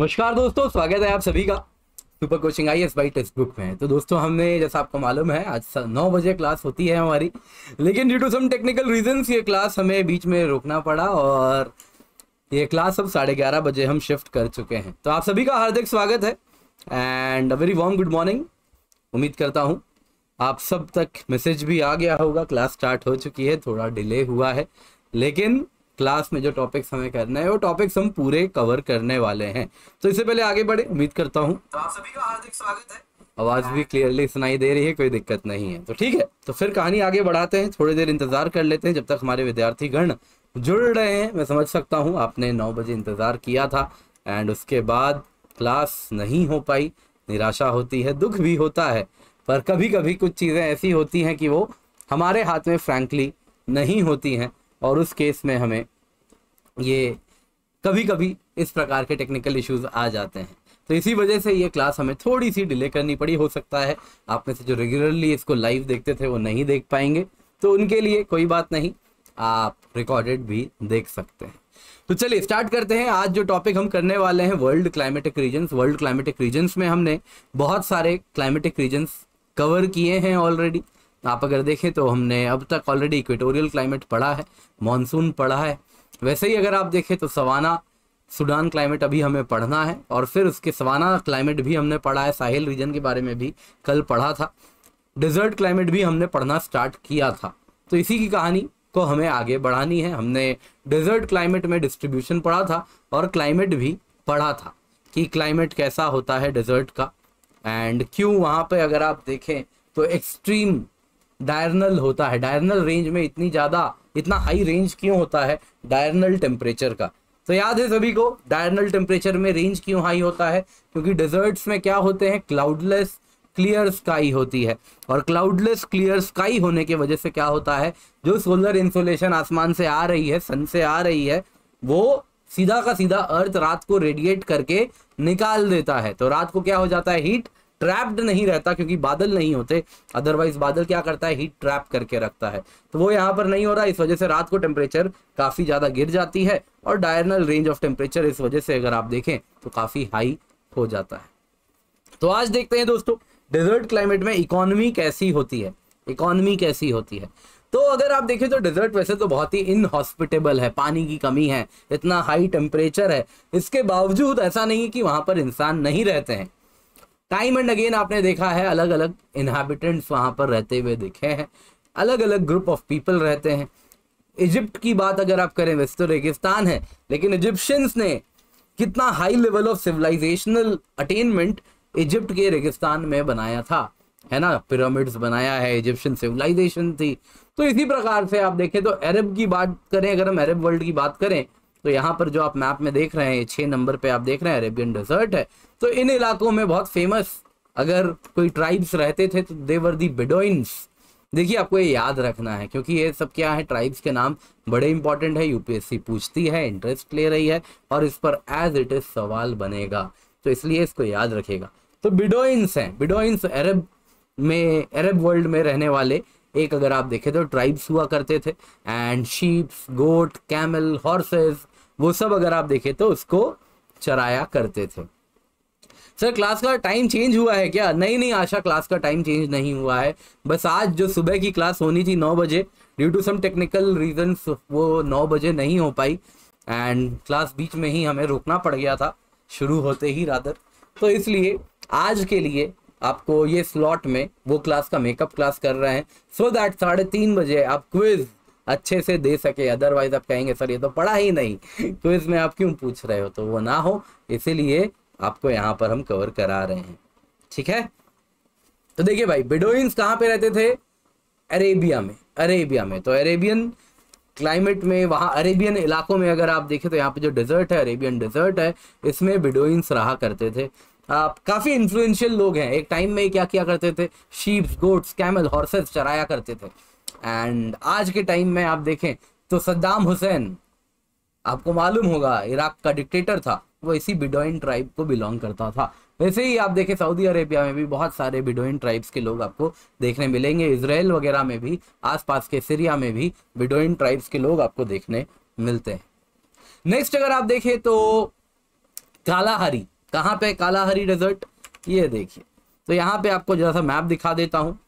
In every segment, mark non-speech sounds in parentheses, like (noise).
नमस्कार दोस्तों स्वागत है आप सभी का super coaching I S by textbook में तो दोस्तों हमने जैसा आपको मालूम है आज नौ बजे क्लास होती है हमारी लेकिन due to some technical reasons ये क्लास हमें बीच में रोकना पड़ा और ये क्लास अब साढ़े ग्यारह बजे हम शिफ्ट कर चुके हैं तो आप सभी का हार्दिक स्वागत है and a very warm good morning उम्मीद करता हूँ आप सब तक मैसेज भी आ गया होगा क्लास स्टार्ट हो चुकी है थोड़ा डिले हुआ है लेकिन क्लास में जो टॉपिक्स हमें करना है वो टॉपिक्स हम पूरे कवर करने वाले हैं तो इससे पहले आगे बढ़े उम्मीद करता हूँ तो आवाज भी क्लियरली सुनाई दे रही है कोई दिक्कत नहीं है तो ठीक है तो फिर कहानी आगे बढ़ाते हैं थोड़ी देर इंतजार कर लेते हैं जब तक हमारे विद्यार्थी गण जुड़ रहे हैं मैं समझ सकता हूँ आपने नौ बजे इंतजार किया था एंड उसके बाद क्लास नहीं हो पाई निराशा होती है दुख भी होता है पर कभी कभी कुछ चीज़ें ऐसी होती हैं कि वो हमारे हाथ में फ्रेंकली नहीं होती हैं और उस केस में हमें ये कभी कभी इस प्रकार के टेक्निकल इश्यूज आ जाते हैं तो इसी वजह से ये क्लास हमें थोड़ी सी डिले करनी पड़ी हो सकता है आप में से जो रेगुलरली इसको लाइव देखते थे वो नहीं देख पाएंगे तो उनके लिए कोई बात नहीं आप रिकॉर्डेड भी देख सकते हैं तो चलिए स्टार्ट करते हैं आज जो टॉपिक हम करने वाले हैं world climatic region world climatic regions में हमने बहुत सारे क्लाइमेटिक रीजन्स कवर किए हैं ऑलरेडी आप अगर देखें तो हमने अब तक ऑलरेडी इक्वेटोरियल क्लाइमेट पढ़ा है मानसून पढ़ा है वैसे ही अगर आप देखें तो सवाना सूडान क्लाइमेट अभी हमें पढ़ना है और फिर उसके सवाना क्लाइमेट भी हमने पढ़ा है साहिल रीजन के बारे में भी कल पढ़ा था डिजर्ट क्लाइमेट भी हमने पढ़ना स्टार्ट किया था तो इसी की कहानी को हमें आगे बढ़ानी है हमने डिजर्ट क्लाइमेट में डिस्ट्रीब्यूशन पढ़ा था और क्लाइमेट भी पढ़ा था कि क्लाइमेट कैसा होता है डिजर्ट का एंड क्यों वहाँ पर अगर आप देखें तो एक्सट्रीम डायरनल होता है डायरनल रेंज में इतनी ज़्यादा इतना हाई रेंज क्यों होता है डायरनल टेम्परेचर का तो याद है सभी को डायरनल टेम्परेचर में रेंज क्यों हाई होता है क्योंकि डेजर्ट्स में क्या होते हैं क्लाउडलेस क्लियर स्काई होती है और क्लाउडलेस क्लियर स्काई होने की वजह से क्या होता है जो सोलर इंसुलेशन आसमान से आ रही है सन से आ रही है वो सीधा का सीधा अर्थ रात को रेडिएट करके निकाल देता है तो रात को क्या हो जाता है हीट ट्रैप्ड नहीं रहता क्योंकि बादल नहीं होते अदरवाइज बादल क्या करता है हीट ट्रैप करके रखता है तो वो यहाँ पर नहीं हो रहा इस वजह से रात को टेम्परेचर काफ़ी ज़्यादा गिर जाती है और डायरनल रेंज ऑफ टेम्परेचर इस वजह से अगर आप देखें तो काफ़ी हाई हो जाता है तो आज देखते हैं दोस्तों डेजर्ट क्लाइमेट में इकोनॉमी कैसी होती है इकोनॉमी कैसी होती है तो अगर आप देखें तो डेजर्ट वैसे तो बहुत ही इनहॉस्पिटेबल है पानी की कमी है इतना हाई टेम्परेचर है इसके बावजूद ऐसा नहीं है कि वहां पर इंसान नहीं रहते हैं टाइम एंड अगेन आपने देखा है अलग अलग इन्हाबिटेंट्स वहाँ पर रहते हुए दिखे हैं अलग अलग ग्रुप ऑफ पीपल रहते हैं इजिप्ट की बात अगर आप करें वैसे तो रेगिस्तान है लेकिन इजिप्शियंस ने कितना high level of civilizational attainment Egypt के रेगिस्तान में बनाया था है ना पिरामिड्स बनाया है इजिप्शियन सिविलाइजेशन थी तो इसी प्रकार से आप देखें तो अरब की बात करें अगर हम अरब वर्ल्ड की बात करें तो यहाँ पर जो आप मैप में देख रहे हैं छह नंबर पे आप देख रहे हैं अरेबियन डेजर्ट है तो इन इलाकों में बहुत फेमस अगर कोई ट्राइब्स रहते थे तो देवर दी बेडोइंस देखिए आपको ये याद रखना है क्योंकि ये सब क्या है ट्राइब्स के नाम बड़े इंपॉर्टेंट है यूपीएससी पूछती है इंटरेस्ट ले रही है और इस पर एज इट इज सवाल बनेगा तो इसलिए इसको याद रखेगा तो बिडोइंस हैं बिडोइंस अरब में अरब वर्ल्ड में रहने वाले एक अगर आप देखें तो ट्राइब्स हुआ करते थे and sheeps goat camel horses वो सब अगर आप देखें तो उसको चराया करते थे सर क्लास का टाइम चेंज हुआ है क्या नहीं नहीं आशा क्लास का टाइम चेंज नहीं हुआ है बस आज जो सुबह की क्लास होनी थी नौ बजे due to some technical reasons वो नौ बजे नहीं हो पाई एंड क्लास बीच में ही हमें रोकना पड़ गया था शुरू होते ही रादर तो इसलिए आज के लिए आपको ये स्लॉट में वो क्लास का मेकअप क्लास कर रहे हैं सो दैट साढ़े तीन बजे आप क्विज अच्छे से दे सके अदरवाइज आप कहेंगे सर ये तो पढ़ा ही नहीं (laughs) तो इसमें आप क्यों पूछ रहे हो तो वो ना हो इसीलिए आपको यहाँ पर हम कवर करा रहे हैं ठीक है तो देखिए भाई बिडोइंस कहाँ पे रहते थे अरेबिया में अरेबिया में तो अरेबियन क्लाइमेट में वहाँ अरेबियन इलाकों में अगर आप देखें तो यहाँ पे जो डिजर्ट है अरेबियन डिजर्ट है इसमें बिडोइंस रहा करते थे आप काफ़ी इन्फ्लुएंशियल लोग हैं एक टाइम में क्या किया करते थे शीप्स गोट्स कैमल हॉर्सेस चराया करते थे एंड आज के टाइम में आप देखें तो सद्दाम हुसैन आपको मालूम होगा इराक का डिक्टेटर था वो इसी बिडोइन ट्राइब को बिलोंग करता था वैसे ही आप देखें सऊदी अरेबिया में भी बहुत सारे बिडोइन ट्राइब्स के लोग आपको देखने मिलेंगे इसराइल वगैरह में भी आसपास के सीरिया में भी बिडोइन ट्राइब्स के लोग आपको देखने मिलते हैं नेक्स्ट अगर आप देखें तो कालाहारी कहाँ पे कालाहारी डेजर्ट ये देखिए तो यहाँ पे आपको जरा सा मैप दिखा देता हूँ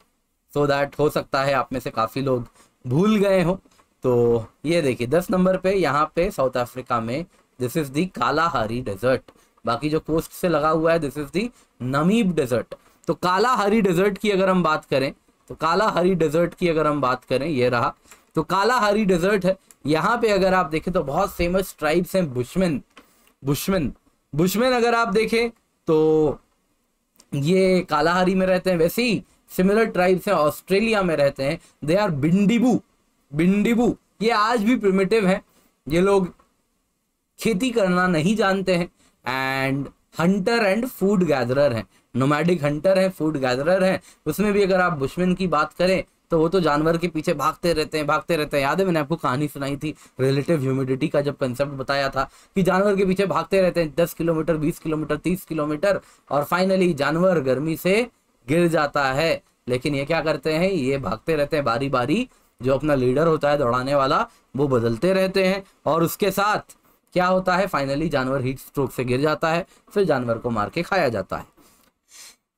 सो so दैट हो सकता है आप में से काफ़ी लोग भूल गए हो तो ये देखिए दस नंबर पे यहाँ पे साउथ अफ्रीका में this is the Kalahari desert बाकी जो कोस्ट से लगा हुआ है this is the Namib desert तो कालाहारी डेजर्ट की अगर हम बात करें तो कालाहारी डेजर्ट की अगर हम बात करें ये रहा तो कालाहारी डेजर्ट है यहाँ पे अगर आप देखें तो बहुत फेमस ट्राइब्स हैं बुशमैन बुशमैन बुशमैन अगर आप देखें तो ये कालाहारी में रहते हैं वैसे ही सिमिलर ट्राइब्स हैं ऑस्ट्रेलिया में रहते हैं दे आर बिंडीबू बिंडीबू ये आज भी प्रिमेटिव हैं ये लोग खेती करना नहीं जानते हैं and hunter and food gatherer हैं नोमैडिक हंटर हैं फूड गैदरर हैं उसमें भी अगर आप बुशमिन की बात करें तो वो तो जानवर के पीछे भागते रहते हैं भागते रहते हैं याद है मैंने आपको कहानी सुनाई थी रिलेटिव ह्यूमिडिटी का जब कंसेप्ट बताया था कि जानवर के पीछे भागते रहते हैं दस किलोमीटर बीस किलोमीटर तीस किलोमीटर और फाइनली जानवर गर्मी से गिर जाता है लेकिन ये क्या करते हैं ये भागते रहते हैं बारी बारी जो अपना लीडर होता है दौड़ाने वाला वो बदलते रहते हैं और उसके साथ क्या होता है फाइनली जानवर हीट स्ट्रोक से गिर जाता है फिर जानवर को मार के खाया जाता है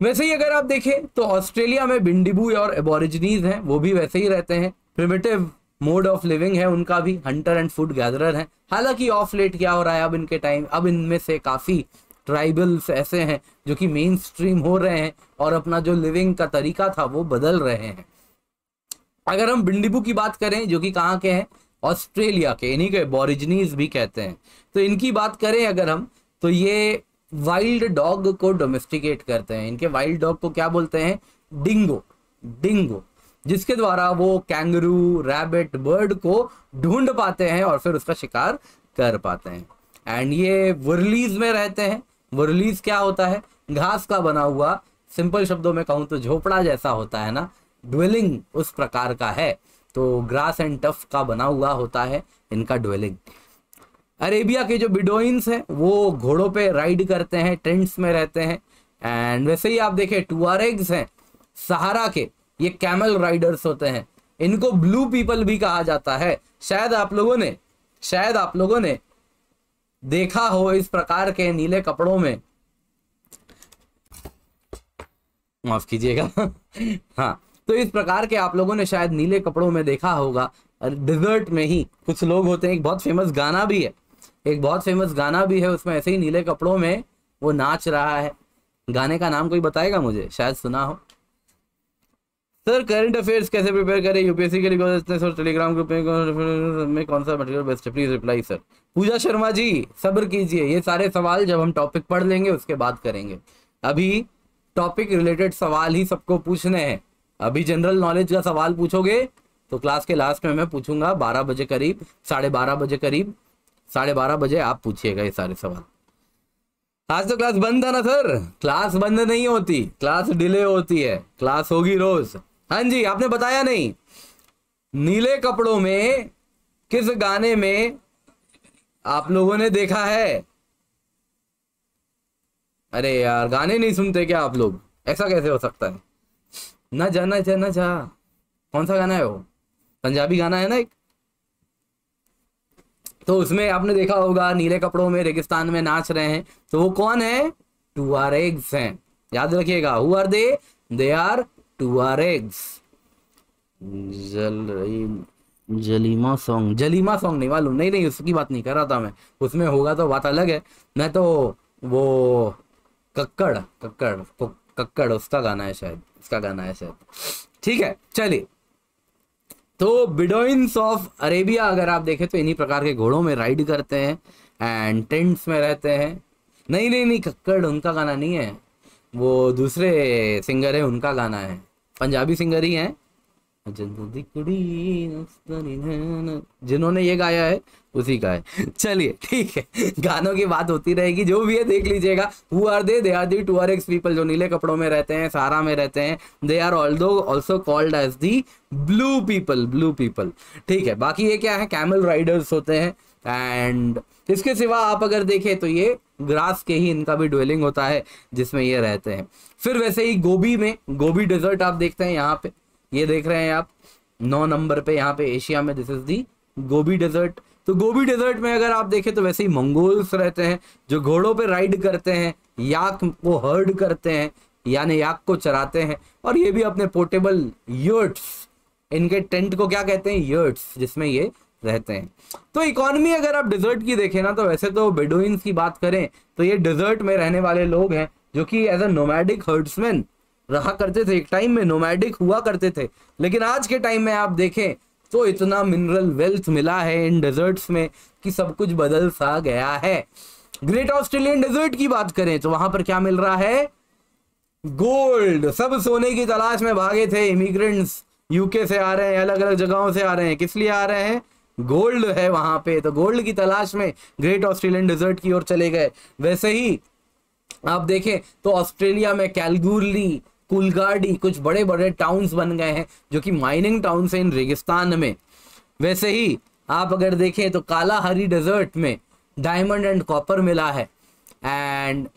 वैसे ही अगर आप देखें तो ऑस्ट्रेलिया में बिंडिबू और एबोरिजनीज हैं वो भी वैसे ही रहते हैं प्रिमेटिव मोड ऑफ लिविंग है उनका भी हंटर एंड फूड गैदरर है हालांकि ऑफ लेट क्या हो रहा है अब इनके टाइम अब इनमें से काफ़ी ट्राइबल्स ऐसे हैं जो कि मेन स्ट्रीम हो रहे हैं और अपना जो लिविंग का तरीका था वो बदल रहे हैं अगर हम बिंडिबू की बात करें जो कि कहाँ के हैं ऑस्ट्रेलिया के इन्हीं के बॉरिजनीज भी कहते हैं तो इनकी बात करें अगर हम तो ये वाइल्ड डॉग को डोमेस्टिकेट करते हैं इनके वाइल्ड डॉग को क्या बोलते हैं डिंगो डिंगो जिसके द्वारा वो कैंगरू रैबिट बर्ड को ढूंढ पाते हैं और फिर उसका शिकार कर पाते हैं एंड ये वर्लीज में रहते हैं मुरलीज क्या होता है घास का बना हुआ सिंपल शब्दों में कहूँ तो झोपड़ा जैसा होता है ना ड्वेलिंग उस प्रकार का है तो ग्रास एंड टफ का बना हुआ होता है इनका ड्वेलिंग अरेबिया के जो बिडोइंस हैं वो घोड़ों पे राइड करते हैं टेंट्स में रहते हैं एंड वैसे ही आप देखें टुआरेग्स हैं सहारा के ये कैमल राइडर्स होते हैं इनको ब्लू पीपल भी कहा जाता है शायद आप लोगों ने शायद आप लोगों ने देखा हो इस प्रकार के नीले कपड़ों में माफ कीजिएगा (laughs) हाँ तो इस प्रकार के आप लोगों ने शायद नीले कपड़ों में देखा होगा डिजर्ट में ही कुछ लोग होते हैं एक बहुत फेमस गाना भी है एक बहुत फेमस गाना भी है उसमें ऐसे ही नीले कपड़ों में वो नाच रहा है गाने का नाम कोई बताएगा मुझे शायद सुना हो सर करंट अफेयर्स कैसे प्रिपेयर करें यूपीएससी के लिए सर टेलीग्राम ग्रुप में कौन सा मटेरियल बेस्ट है please reply sir Pooja Sharma ji सब्र कीजिए ये सारे सवाल जब हम टॉपिक पढ़ लेंगे उसके बाद करेंगे अभी टॉपिक रिलेटेड सवाल ही सबको पूछने हैं अभी जनरल नॉलेज का सवाल पूछोगे तो क्लास के लास्ट में मैं पूछूंगा बारह बजे करीब साढ़े बारह बजे करीब साढ़े बारह बजे आप पूछिएगा ये सारे सवाल आज तो क्लास बंद था ना सर क्लास बंद नहीं होती क्लास डिले होती है क्लास होगी रोज हाँ जी आपने बताया नहीं नीले कपड़ों में किस गाने में आप लोगों ने देखा है अरे यार गाने नहीं सुनते क्या आप लोग ऐसा कैसे हो सकता है ना जा ना जा ना जा कौन सा गाना है वो पंजाबी गाना है ना एक तो उसमें आपने देखा होगा नीले कपड़ों में रेगिस्तान में नाच रहे हैं तो वो कौन है टू आर एग्स हैं याद रखिएगा who are they they are Tuaregs जलीमा सॉन्ग जलीमा सॉन्ग नहीं मालूम नहीं नहीं उसकी बात नहीं कर रहा था मैं उसमें होगा तो बात अलग है मैं तो वो कक्कड़ कक्कड़ कक्कड़ उसका गाना है शायद उसका गाना है शायद ठीक है चलिए तो बिडोइंस ऑफ अरेबिया अगर आप देखें तो इन्हीं प्रकार के घोड़ों में राइड करते हैं एंड टेंट्स में रहते हैं नहीं नहीं नहीं कक्कड़ उनका गाना नहीं है वो दूसरे सिंगर है उनका गाना है पंजाबी सिंगर ही हैं जिन्होंने ये गाया है उसी का है चलिए ठीक है गानों की बात होती रहेगी जो भी है देख लीजिएगा who are they they are the Tuaregs people जो नीले कपड़ों में रहते हैं सारा में रहते हैं they are all though also called as the blue people blue people ठीक है बाकी ये क्या है कैमल राइडर्स होते हैं एंड इसके सिवा आप अगर देखें तो ये ग्रास के ही इनका भी ड्वेलिंग होता है जिसमें ये रहते हैं फिर वैसे ही गोभी में गोभी डेजर्ट आप देखते हैं यहाँ पे ये देख रहे हैं आप नौ नंबर पे यहाँ पे एशिया में दिस इज दी गोभी डेजर्ट तो गोभी डेजर्ट में अगर आप देखें तो वैसे ही मंगोल्स रहते हैं जो घोड़ों पे राइड करते हैं याक को हर्ड करते हैं यानी याक को चराते हैं और ये भी अपने पोर्टेबल यर्ट्स इनके टेंट को क्या कहते हैं यर्ट्स जिसमें ये रहते हैं तो इकोनॉमी अगर आप डिजर्ट की देखें ना तो वैसे तो बेडोइंस की बात करें तो ये डिजर्ट में रहने वाले लोग हैं जो कि एज अ नोमैडिक हर्ड्समैन रहा करते थे एक टाइम में नोमैडिक हुआ करते थे लेकिन आज के टाइम में आप देखें तो इतना मिनरल वेल्थ मिला है इन डिजर्ट्स में कि सब कुछ बदल सा गया है ग्रेट ऑस्ट्रेलियन डिजर्ट की बात करें तो वहां पर क्या मिल रहा है गोल्ड सब सोने की तलाश में भागे थे इमिग्रेंट्स यूके से आ रहे हैं अलग अलग जगहों से आ रहे हैं किस लिए आ रहे हैं गोल्ड है वहां पे तो गोल्ड की तलाश में ग्रेट ऑस्ट्रेलियन डिजर्ट की ओर चले गए वैसे ही आप देखें तो ऑस्ट्रेलिया में कैलगुरली कुलगाड़ी कुछ बड़े बड़े टाउन्स बन गए हैं जो कि माइनिंग टाउन है इन रेगिस्तान में वैसे ही आप अगर देखें तो कालाहारी डेजर्ट में डायमंड एंड कॉपर मिला है एंड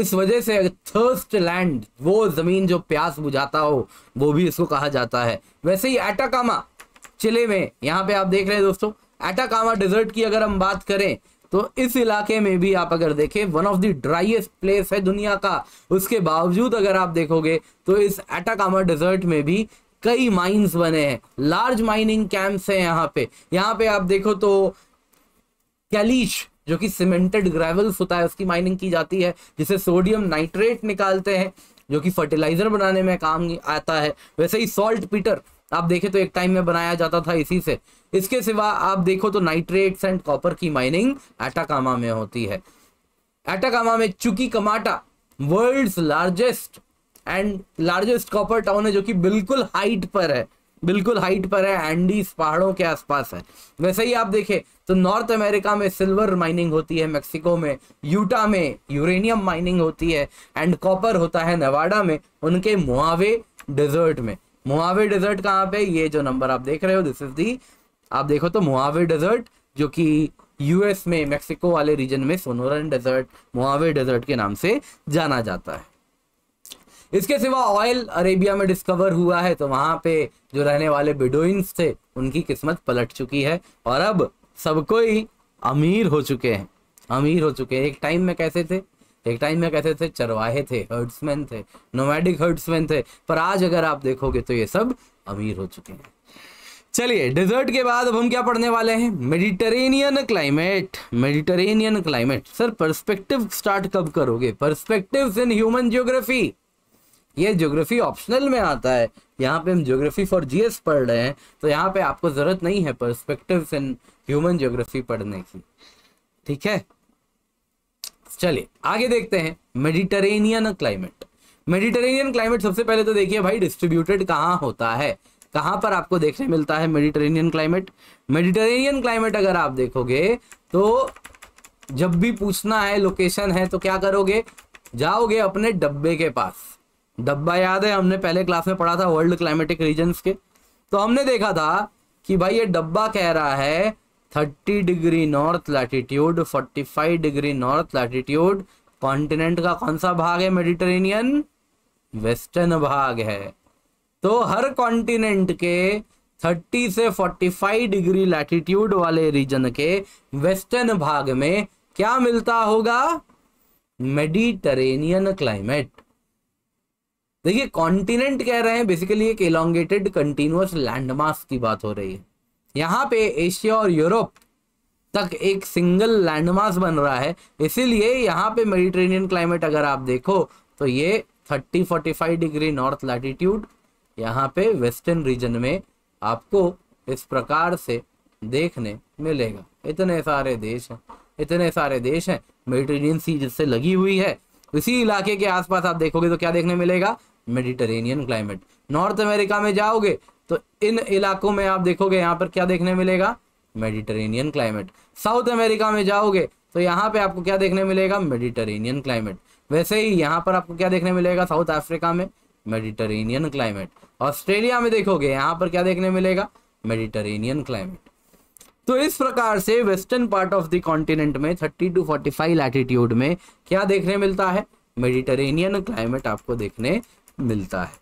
इस वजह से थर्स्ट लैंड वो जमीन जो प्यास बुझाता हो वो भी इसको कहा जाता है वैसे ही एटाकामा चिले में यहाँ पे आप देख रहे हैं दोस्तों एटाकामा डेजर्ट की अगर हम बात करें तो इस इलाके में भी आप अगर देखें one of the driest place है दुनिया का उसके बावजूद अगर आप देखोगे तो इस एटाकामा डेजर्ट में भी कई माइंस बने हैं लार्ज माइनिंग कैंप्स हैं यहाँ पे यहाँ पे आप देखो तो कैलिश जो कि सीमेंटेड ग्रेवल्स होता है उसकी माइनिंग की जाती है जिसे सोडियम नाइट्रेट निकालते हैं जो कि फर्टिलाइजर बनाने में काम आता है वैसे ही सॉल्ट पीटर आप देखें तो एक टाइम में बनाया जाता था इसी से इसके सिवा आप देखो तो नाइट्रेट्स एंड कॉपर की माइनिंग एटाकामा में होती है एटाकामा में Chuquicamata world largest and largest copper town है जो कि बिल्कुल हाइट पर है बिल्कुल हाइट पर है एंडीज पहाड़ों के आसपास है वैसे ही आप देखें तो नॉर्थ अमेरिका में सिल्वर माइनिंग होती है मेक्सिको में यूटा में यूरेनियम माइनिंग होती है एंड कॉपर होता है नवाडा में उनके मुहावे डेजर्ट में मुआवे डेजर्ट कहाँ पे ये जो नंबर आप देख रहे हो दिस इज दी आप देखो तो मुआवे डेजर्ट जो कि यूएस में मेक्सिको वाले रीजन में सोनोरन डेजर्ट मुआवे डेजर्ट के नाम से जाना जाता है इसके सिवा ऑयल अरेबिया में डिस्कवर हुआ है तो वहां पे जो रहने वाले बिडोइंस थे उनकी किस्मत पलट चुकी है और अब सबको ही अमीर हो चुके हैं अमीर हो चुके हैं एक टाइम में कैसे थे एक टाइम में कहते थे चरवाहे थे हर्ड्समैन थे नोमैडिक हर्ड्समैन थे पर आज अगर आप देखोगे तो ये सब अमीर हो चुके हैं चलिए डेजर्ट के बाद अब हम क्या पढ़ने वाले हैं Mediterranean climate Mediterranean climate sir perspective start कब करोगे पर्सपेक्टिव इन ह्यूमन ज्योग्राफी ये ज्योग्राफी ऑप्शनल में आता है यहाँ पे हम ज्योग्राफी फॉर जीएस पढ़ रहे हैं तो यहाँ पे आपको जरूरत नहीं है पर्सपेक्टिव इन ह्यूमन ज्योग्राफी पढ़ने की ठीक है चलिए आगे देखते हैं मेडिटरेनियन क्लाइमेट मेडिटरेनियन क्लाइमेट सबसे पहले तो देखिए भाई डिस्ट्रीब्यूटेड कहाँ होता है कहाँ पर आपको देखने मिलता है मेडिटरेनियन क्लाइमेट मेडिटरेनियन क्लाइमेट अगर आप देखोगे तो जब भी पूछना है लोकेशन है तो क्या करोगे जाओगे अपने डब्बे के पास डब्बा याद है हमने पहले क्लास में पढ़ा था वर्ल्ड क्लाइमेटिक रीजन के तो हमने देखा था कि भाई ये डब्बा कह रहा है thirty degree north latitude forty five degree north latitude continent का कौन सा भाग है मेडिटेरेनियन वेस्टर्न भाग है तो हर कॉन्टिनेंट के 30 से 45 डिग्री लैटिट्यूड वाले रीजन के वेस्टर्न भाग में क्या मिलता होगा मेडिटरेनियन क्लाइमेट देखिए कॉन्टिनेंट कह रहे हैं बेसिकली एक एलोंगेटेड कंटिन्यूस लैंडमास की बात हो रही है यहाँ पे एशिया और यूरोप तक एक सिंगल लैंडमार्क बन रहा है इसीलिए यहाँ पे मेडिटेरेनियन क्लाइमेट अगर आप देखो तो ये 30-45 डिग्री नॉर्थ लैटिट्यूड यहाँ पे वेस्टर्न रीजन में आपको इस प्रकार से देखने मिलेगा इतने सारे देश हैं इतने सारे देश हैं मेडिटेरेनियन सी जिससे लगी हुई है इसी इलाके के आसपास आप देखोगे तो क्या देखने मिलेगा मेडिटेरेनियन क्लाइमेट नॉर्थ अमेरिका में जाओगे तो इन इलाकों में आप देखोगे यहाँ पर क्या देखने मिलेगा मेडिटेरेनियन क्लाइमेट साउथ अमेरिका में जाओगे तो यहाँ पे आपको क्या देखने मिलेगा मेडिटेरेनियन क्लाइमेट वैसे ही यहाँ पर आपको क्या देखने मिलेगा साउथ अफ्रीका में मेडिटेरेनियन क्लाइमेट ऑस्ट्रेलिया में देखोगे यहाँ पर क्या देखने मिलेगा मेडिटेरेनियन क्लाइमेट तो इस प्रकार से western part of the continent में thirty to forty five latitude में क्या देखने मिलता है मेडिटेरेनियन क्लाइमेट आपको देखने मिलता है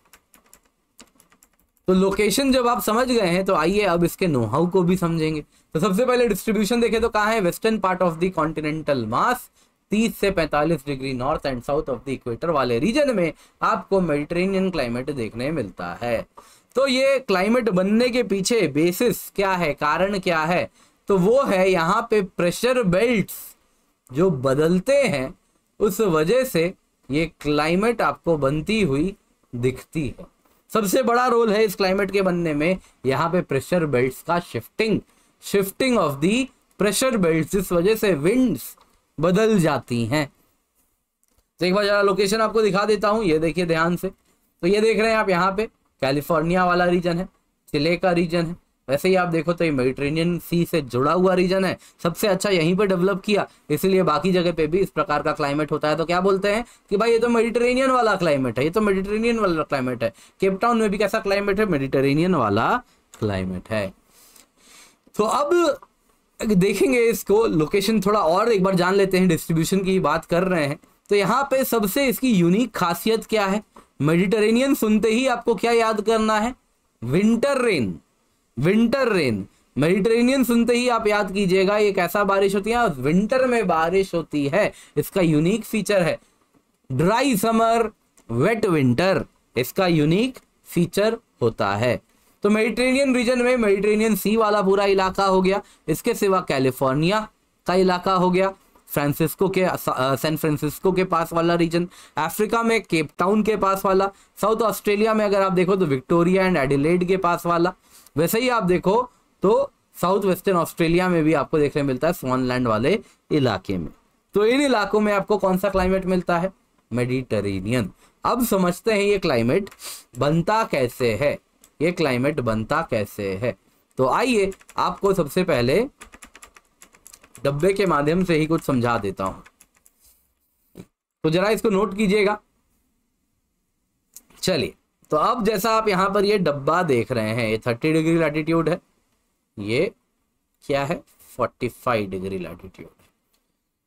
तो लोकेशन जब आप समझ गए हैं तो आइए अब इसके नोहाउ को भी समझेंगे तो सबसे पहले डिस्ट्रीब्यूशन देखें तो कहाँ है western part of the continental mass 30 से 45 degree north and south of the equator वाले रीजन में आपको मेडिटेरेनियन क्लाइमेट देखने मिलता है तो ये क्लाइमेट बनने के पीछे बेसिस क्या है कारण क्या है तो वो है यहाँ पे प्रेशर बेल्ट जो बदलते हैं उस वजह से ये क्लाइमेट आपको बनती हुई दिखती है सबसे बड़ा रोल है इस क्लाइमेट के बनने में यहाँ पे प्रेशर बेल्ट का shifting shifting of the pressure belt जिस वजह से विंड्स बदल जाती हैं तो एक बार जरा लोकेशन आपको दिखा देता हूँ ये देखिए ध्यान से तो ये देख रहे हैं आप यहाँ पे कैलिफोर्निया वाला रीजन है चिले का रीजन है वैसे ही आप देखो तो ये मेडिट्रेनियन सी से जुड़ा हुआ रीजन है सबसे अच्छा यहीं पर डेवलप किया इसलिए बाकी जगह पे भी इस प्रकार का क्लाइमेट होता है तो क्या बोलते हैं कि भाई ये तो मेडिटेरेनियन वाला क्लाइमेट है ये तो मेडिटेरेनियन वाला क्लाइमेट है केपटाउन में भी कैसा क्लाइमेट है मेडिटेरेनियन वाला क्लाइमेट है तो अब देखेंगे इसको लोकेशन थोड़ा और एक बार जान लेते हैं डिस्ट्रीब्यूशन की बात कर रहे हैं तो यहाँ पे सबसे इसकी यूनिक खासियत क्या है मेडिटेरेनियन सुनते ही आपको क्या याद करना है winter rain winter rain Mediterranean सुनते ही आप याद कीजिएगा ये कैसा बारिश होती है विंटर में बारिश होती है इसका यूनिक फीचर है ड्राई समर वेट विंटर इसका यूनिक फीचर होता है तो मेडिटेरेनियन रीजन में मेडिटेरेनियन सी वाला पूरा इलाका हो गया इसके सिवा कैलिफोर्निया का इलाका हो गया फ्रांसिस्को के सैन फ्रांसिस्को के पास वाला रीजन अफ्रीका में केप टाउन के पास वाला साउथ ऑस्ट्रेलिया में अगर आप देखो तो विक्टोरिया एंड एडिलेड के पास वाला वैसे ही आप देखो तो साउथ वेस्टर्न ऑस्ट्रेलिया में भी आपको देखने मिलता है स्वानलैंड वाले इलाके में तो इन इलाकों में आपको कौन सा क्लाइमेट मिलता है मेडिटरेनियन अब समझते हैं ये क्लाइमेट बनता कैसे है ये क्लाइमेट बनता कैसे है तो आइए आपको सबसे पहले डब्बे के माध्यम से ही कुछ समझा देता हूं तो जरा इसको नोट कीजिएगा चलिए तो अब जैसा आप यहां पर ये डब्बा देख रहे हैं ये थर्टी डिग्री लैटिट्यूड है ये क्या है फोर्टी फाइव डिग्री लैटिट्यूड है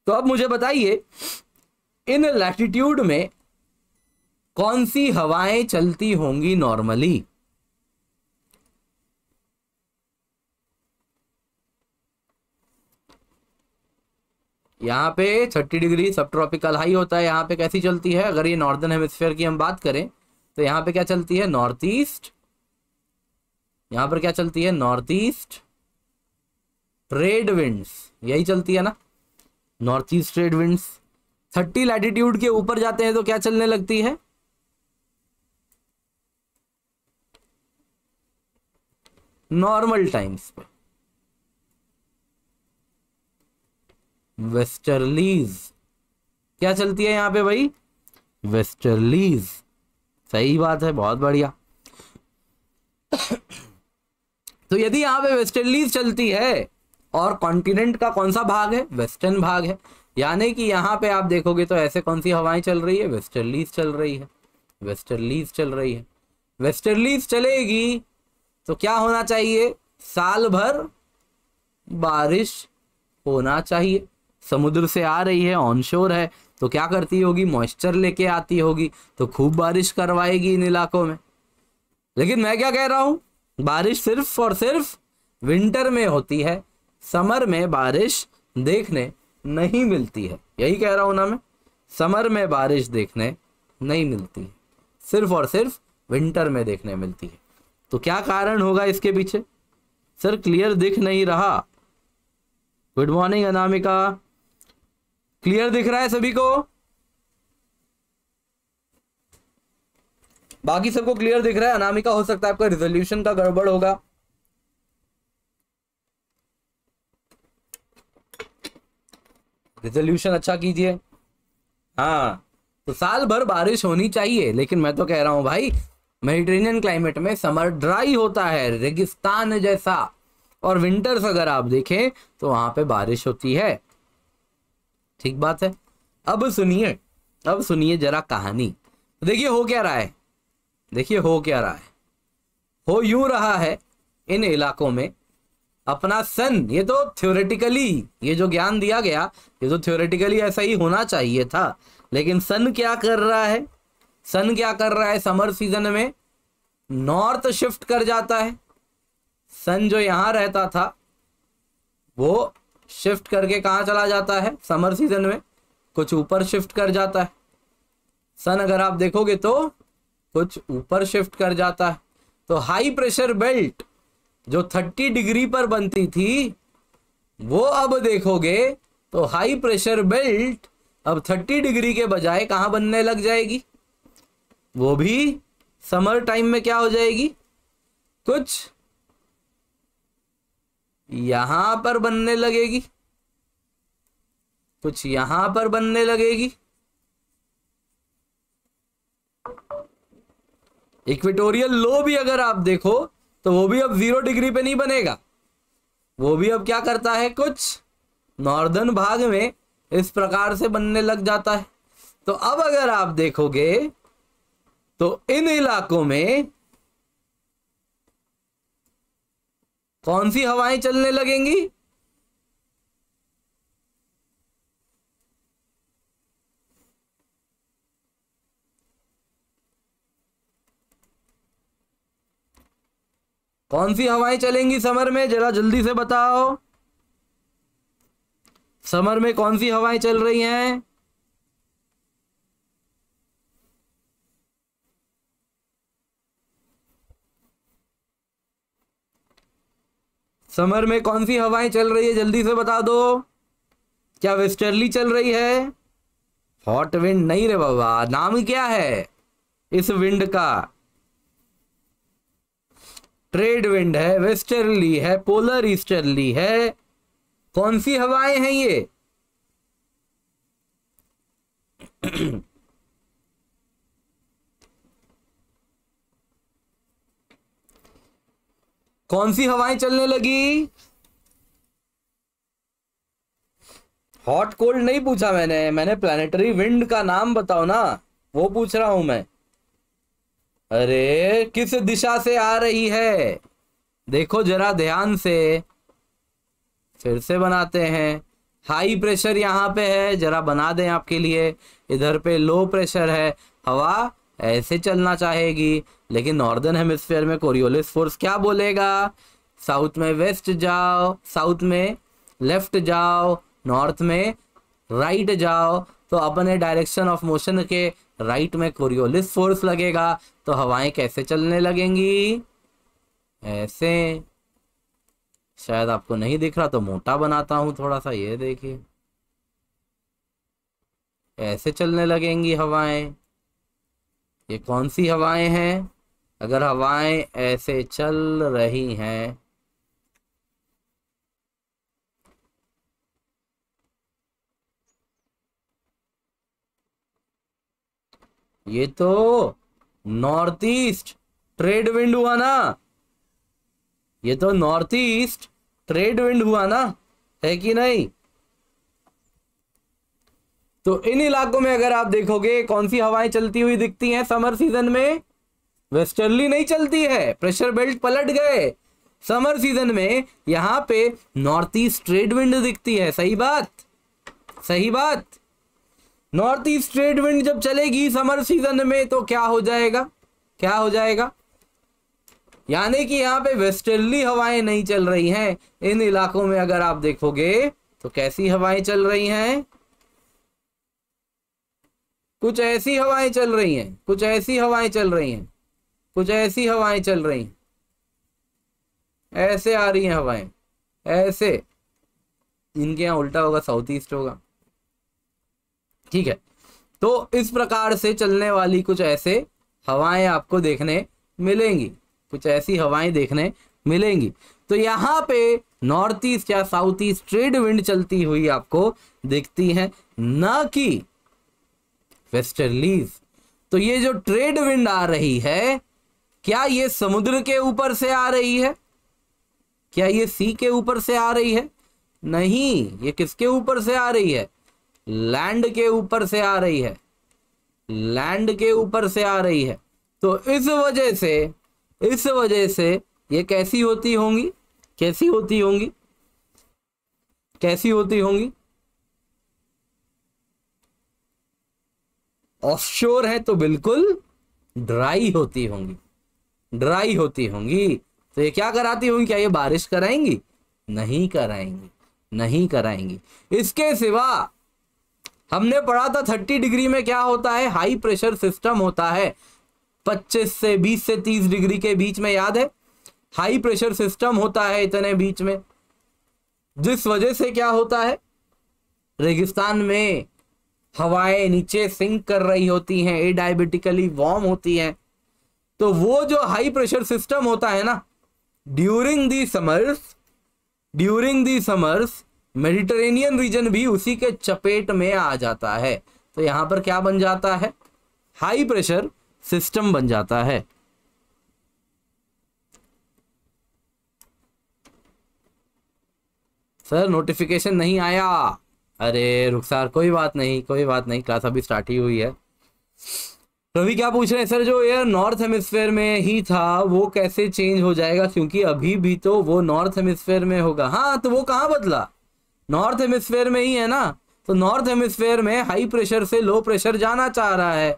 तो अब मुझे बताइए इन लैटिट्यूड में कौन सी हवाएं चलती होंगी नॉर्मली यहां पे thirty degree subtropical high होता है यहां पे कैसी चलती है अगर ये नॉर्दर्न हेमिस्फेयर की हम बात करें तो यहां पे क्या चलती है नॉर्थ ईस्ट यहां पर क्या चलती है नॉर्थ ईस्ट ट्रेड विंड्स यही चलती है ना north east trade winds thirty latitude के ऊपर जाते हैं तो क्या चलने लगती है नॉर्मल टाइम्स पे वेस्टर्लीज क्या चलती है यहां पे भाई वेस्टर्लीज सही बात है बहुत बढ़िया तो यदि यहाँ पे वेस्ट इंडीज चलती है और कॉन्टिनेंट का कौन सा भाग है वेस्टर्न भाग है यानी कि यहाँ पे आप देखोगे तो ऐसे कौन सी हवाएं चल रही है वेस्टर्लीज चल रही है वेस्टर्लीज चल रही है वेस्टर्लीज चलेगी तो क्या होना चाहिए साल भर बारिश होना चाहिए समुद्र से आ रही है ऑनशोर है तो क्या करती होगी मॉइस्चर लेके आती होगी तो खूब बारिश करवाएगी इन इलाकों में लेकिन मैं क्या कह रहा हूं बारिश सिर्फ और सिर्फ विंटर में होती है समर में बारिश देखने नहीं मिलती है यही कह रहा हूं ना मैं समर में बारिश देखने नहीं मिलती है सिर्फ और सिर्फ विंटर में देखने मिलती है तो क्या कारण होगा इसके पीछे सर क्लियर दिख नहीं रहा गुड मॉर्निंग अनामिका क्लियर दिख रहा है सभी को बाकी सबको क्लियर दिख रहा है अनामिका हो सकता है आपका रिजोल्यूशन का गड़बड़ होगा रिजोल्यूशन अच्छा कीजिए हाँ तो साल भर बारिश होनी चाहिए लेकिन मैं तो कह रहा हूं भाई मेडिटेरियन क्लाइमेट में समर ड्राई होता है रेगिस्तान जैसा और विंटर्स अगर आप देखें तो वहां पे बारिश होती है ठीक बात है अब सुनिए अब सुनिए जरा कहानी देखिए हो क्या रहा है देखिए हो क्या रहा है हो यूं रहा है इन इलाकों में अपना सन ये तो थ्योरेटिकली ये जो ज्ञान दिया गया ये तो थ्योरेटिकली ऐसा ही होना चाहिए था लेकिन सन क्या कर रहा है सन क्या कर रहा है समर सीजन में नॉर्थ शिफ्ट कर जाता है सन जो यहां रहता था वो शिफ्ट करके कहाँ चला जाता है समर सीजन में कुछ ऊपर शिफ्ट कर जाता है सन अगर आप देखोगे तो कुछ ऊपर शिफ्ट कर जाता है तो हाई प्रेशर बेल्ट जो 30 डिग्री पर बनती थी वो अब देखोगे तो हाई प्रेशर बेल्ट अब 30 डिग्री के बजाय कहाँ बनने लग जाएगी वो भी समर टाइम में क्या हो जाएगी कुछ यहां पर बनने लगेगी कुछ यहां पर बनने लगेगी इक्वेटोरियल लो भी अगर आप देखो तो वो भी अब जीरो डिग्री पे नहीं बनेगा वो भी अब क्या करता है कुछ नॉर्दर्न भाग में इस प्रकार से बनने लग जाता है तो अब अगर आप देखोगे तो इन इलाकों में कौन सी हवाएं चलने लगेंगी कौन सी हवाएं चलेंगी समर में जरा जल्दी से बताओ समर में कौन सी हवाएं चल रही हैं समर में कौन सी हवाएं चल रही है जल्दी से बता दो क्या वेस्टर्ली चल रही है हॉट विंड नहीं रे बाबा नाम क्या है इस विंड का ट्रेड विंड है वेस्टर्ली है पोलर ईस्टर्ली है कौन सी हवाएं हैं ये (clears throat) (clears throat) कौन सी हवाएं चलने लगी हॉट कोल्ड नहीं पूछा मैंने मैंने प्लानिटरी विंड का नाम बताओ ना वो पूछ रहा हूं मैं अरे किस दिशा से आ रही है देखो जरा ध्यान से फिर से बनाते हैं हाई प्रेशर यहाँ पे है जरा बना दें आपके लिए इधर पे लो प्रेशर है हवा ऐसे चलना चाहेगी लेकिन नॉर्दर्न हेमिस्फेयर में कोरियोलिस फोर्स क्या बोलेगा साउथ में वेस्ट जाओ साउथ में लेफ्ट जाओ नॉर्थ में राइट जाओ तो अपने डायरेक्शन ऑफ मोशन के राइट में कोरियोलिस फोर्स लगेगा तो हवाएं कैसे चलने लगेंगी ऐसे शायद आपको नहीं दिख रहा तो मोटा बनाता हूं थोड़ा सा ये देखिए ऐसे चलने लगेंगी हवाएं ये कौन सी हवाएं हैं अगर हवाएं ऐसे चल रही हैं ये तो नॉर्थ ईस्ट ट्रेड विंड हुआ ना ये तो नॉर्थ ईस्ट ट्रेड विंड हुआ ना है कि नहीं तो इन इलाकों में अगर आप देखोगे कौन सी हवाएं चलती हुई दिखती हैं समर सीजन में वेस्टर्ली नहीं चलती है प्रेशर बेल्ट पलट गए समर सीजन में यहां पे नॉर्थ ईस्ट ट्रेड विंड दिखती है सही बात सही बात नॉर्थ ईस्ट ट्रेड विंड जब चलेगी समर सीजन में तो क्या हो जाएगा क्या हो जाएगा यानी कि यहाँ पे वेस्टर्ली हवाएं नहीं चल रही हैं इन इलाकों में अगर आप देखोगे तो कैसी हवाएं चल रही हैं कुछ ऐसी हवाएं चल रही हैं कुछ ऐसी हवाएं चल रही हैं कुछ ऐसी हवाएं चल रही हैं ऐसे आ रही हैं हवाएं ऐसे इनके यहां उल्टा होगा साउथ ईस्ट होगा ठीक है तो इस प्रकार से चलने वाली कुछ ऐसे हवाएं आपको देखने मिलेंगी कुछ ऐसी हवाएं देखने मिलेंगी तो यहाँ पे नॉर्थ ईस्ट या साउथ ईस्ट ट्रेड विंड चलती हुई आपको दिखती है न कि वेस्टर्लीज तो ये जो ट्रेड विंड आ रही है क्या ये समुद्र के ऊपर से आ रही है क्या ये सी के ऊपर से आ रही है नहीं ये किसके ऊपर से आ रही है लैंड के ऊपर से आ रही है लैंड के ऊपर से आ रही है तो इस वजह से इस वजह से ये कैसी होती होंगी कैसी होती होंगी कैसी होती होंगी ऑफशोर है तो बिल्कुल ड्राई होती होंगी ड्राई होती होंगी तो ये क्या कराती होंगी क्या ये बारिश कराएंगी नहीं कराएंगी नहीं कराएंगी इसके सिवा हमने पढ़ा था थर्टी डिग्री में क्या होता है हाई प्रेशर सिस्टम होता है पच्चीस से बीस से तीस डिग्री के बीच में याद है हाई प्रेशर सिस्टम होता है इतने बीच में जिस वजह से क्या होता है रेगिस्तान में हवाएं नीचे सिंक कर रही होती हैं ए डायबिटिकली वार्म होती हैं तो वो जो हाई प्रेशर सिस्टम होता है ना during the summers during the summers Mediterranean region भी उसी के चपेट में आ जाता है तो यहां पर क्या बन जाता है हाई प्रेशर सिस्टम बन जाता है सर नोटिफिकेशन नहीं आया अरे रुखसार कोई बात नहीं कोई बात नहीं क्लास अभी स्टार्ट ही हुई है रवि तो क्या पूछ रहे हैं सर जो एयर नॉर्थ हेमिस्फेयर में ही था वो कैसे चेंज हो जाएगा क्योंकि अभी भी तो वो नॉर्थ हेमिस्फेयर में होगा हाँ तो वो कहाँ बदला नॉर्थ हेमिस्फेयर में ही है ना तो नॉर्थ हेमिस्फेयर में हाई प्रेशर से लो प्रेशर जाना चाह रहा है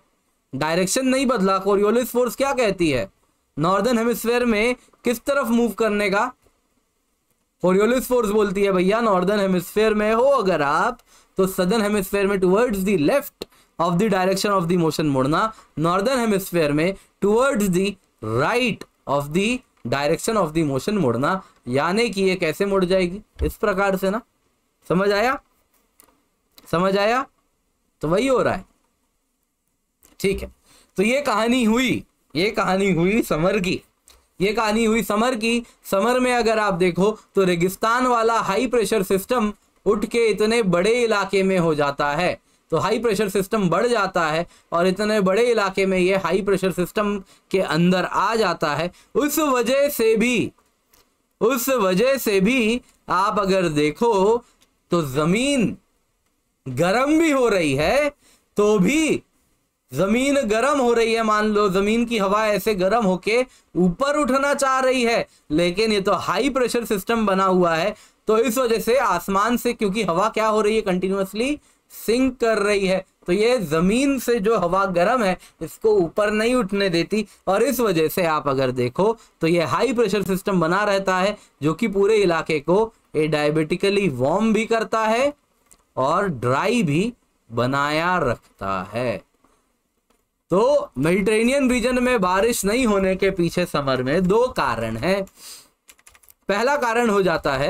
डायरेक्शन नहीं बदला कोरियोलिस फोर्स क्या कहती है नॉर्दर्न हेमिस्फेयर में किस तरफ मूव करने का कोरियोलिस फोर्स बोलती है भैया नॉर्दर्न हेमिस्फेयर में हो अगर आप तो सदर्न हेमिस्फेयर में towards the left of the direction of the motion मुड़ना नॉर्दर्न हेमिस्फेयर में towards the right of the direction of the motion मुड़ना यानी कि ये कैसे मुड़ जाएगी इस प्रकार से ना समझ आया समझ आया तो वही हो रहा है ठीक है तो ये कहानी हुई ये कहानी हुई समर की ये कहानी हुई समर की समर में अगर आप देखो तो रेगिस्तान वाला हाई प्रेशर सिस्टम उठ के इतने बड़े इलाके में हो जाता है तो हाई प्रेशर सिस्टम बढ़ जाता है और इतने बड़े इलाके में ये हाई प्रेशर सिस्टम के अंदर आ जाता है उस वजह से भी उस वजह से भी आप अगर देखो तो ज़मीन गर्म भी हो रही है तो भी जमीन गर्म हो रही है मान लो जमीन की हवा ऐसे गर्म होके ऊपर उठना चाह रही है लेकिन ये तो हाई प्रेशर सिस्टम बना हुआ है तो इस वजह से आसमान से क्योंकि हवा क्या हो रही है कंटिन्यूसली सिंक कर रही है तो ये जमीन से जो हवा गर्म है इसको ऊपर नहीं उठने देती और इस वजह से आप अगर देखो तो ये हाई प्रेशर सिस्टम बना रहता है जो कि पूरे इलाके को ये डायबिटिकली वार्म भी करता है और ड्राई भी बनाया रखता है तो मेडिटेरेनियन रीजन में बारिश नहीं होने के पीछे समर में दो कारण हैं पहला कारण हो जाता है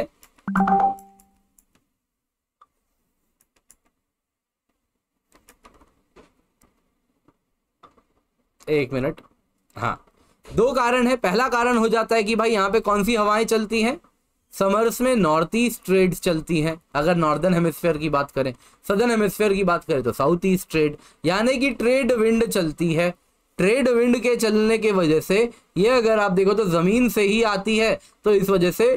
एक मिनट हाँ दो कारण है पहला कारण हो जाता है कि भाई यहां पे कौन सी हवाएं चलती हैं समर्स में नॉर्थ ईस्ट ट्रेड चलती हैं अगर नॉर्दर्न हेमिस्फेयर की बात करें सदर्न हेमिसफेयर की बात करें तो साउथ ईस्ट ट्रेड यानी कि ट्रेड विंड चलती है ट्रेड विंड के चलने के वजह से ये अगर आप देखो तो ज़मीन से ही आती है तो इस वजह से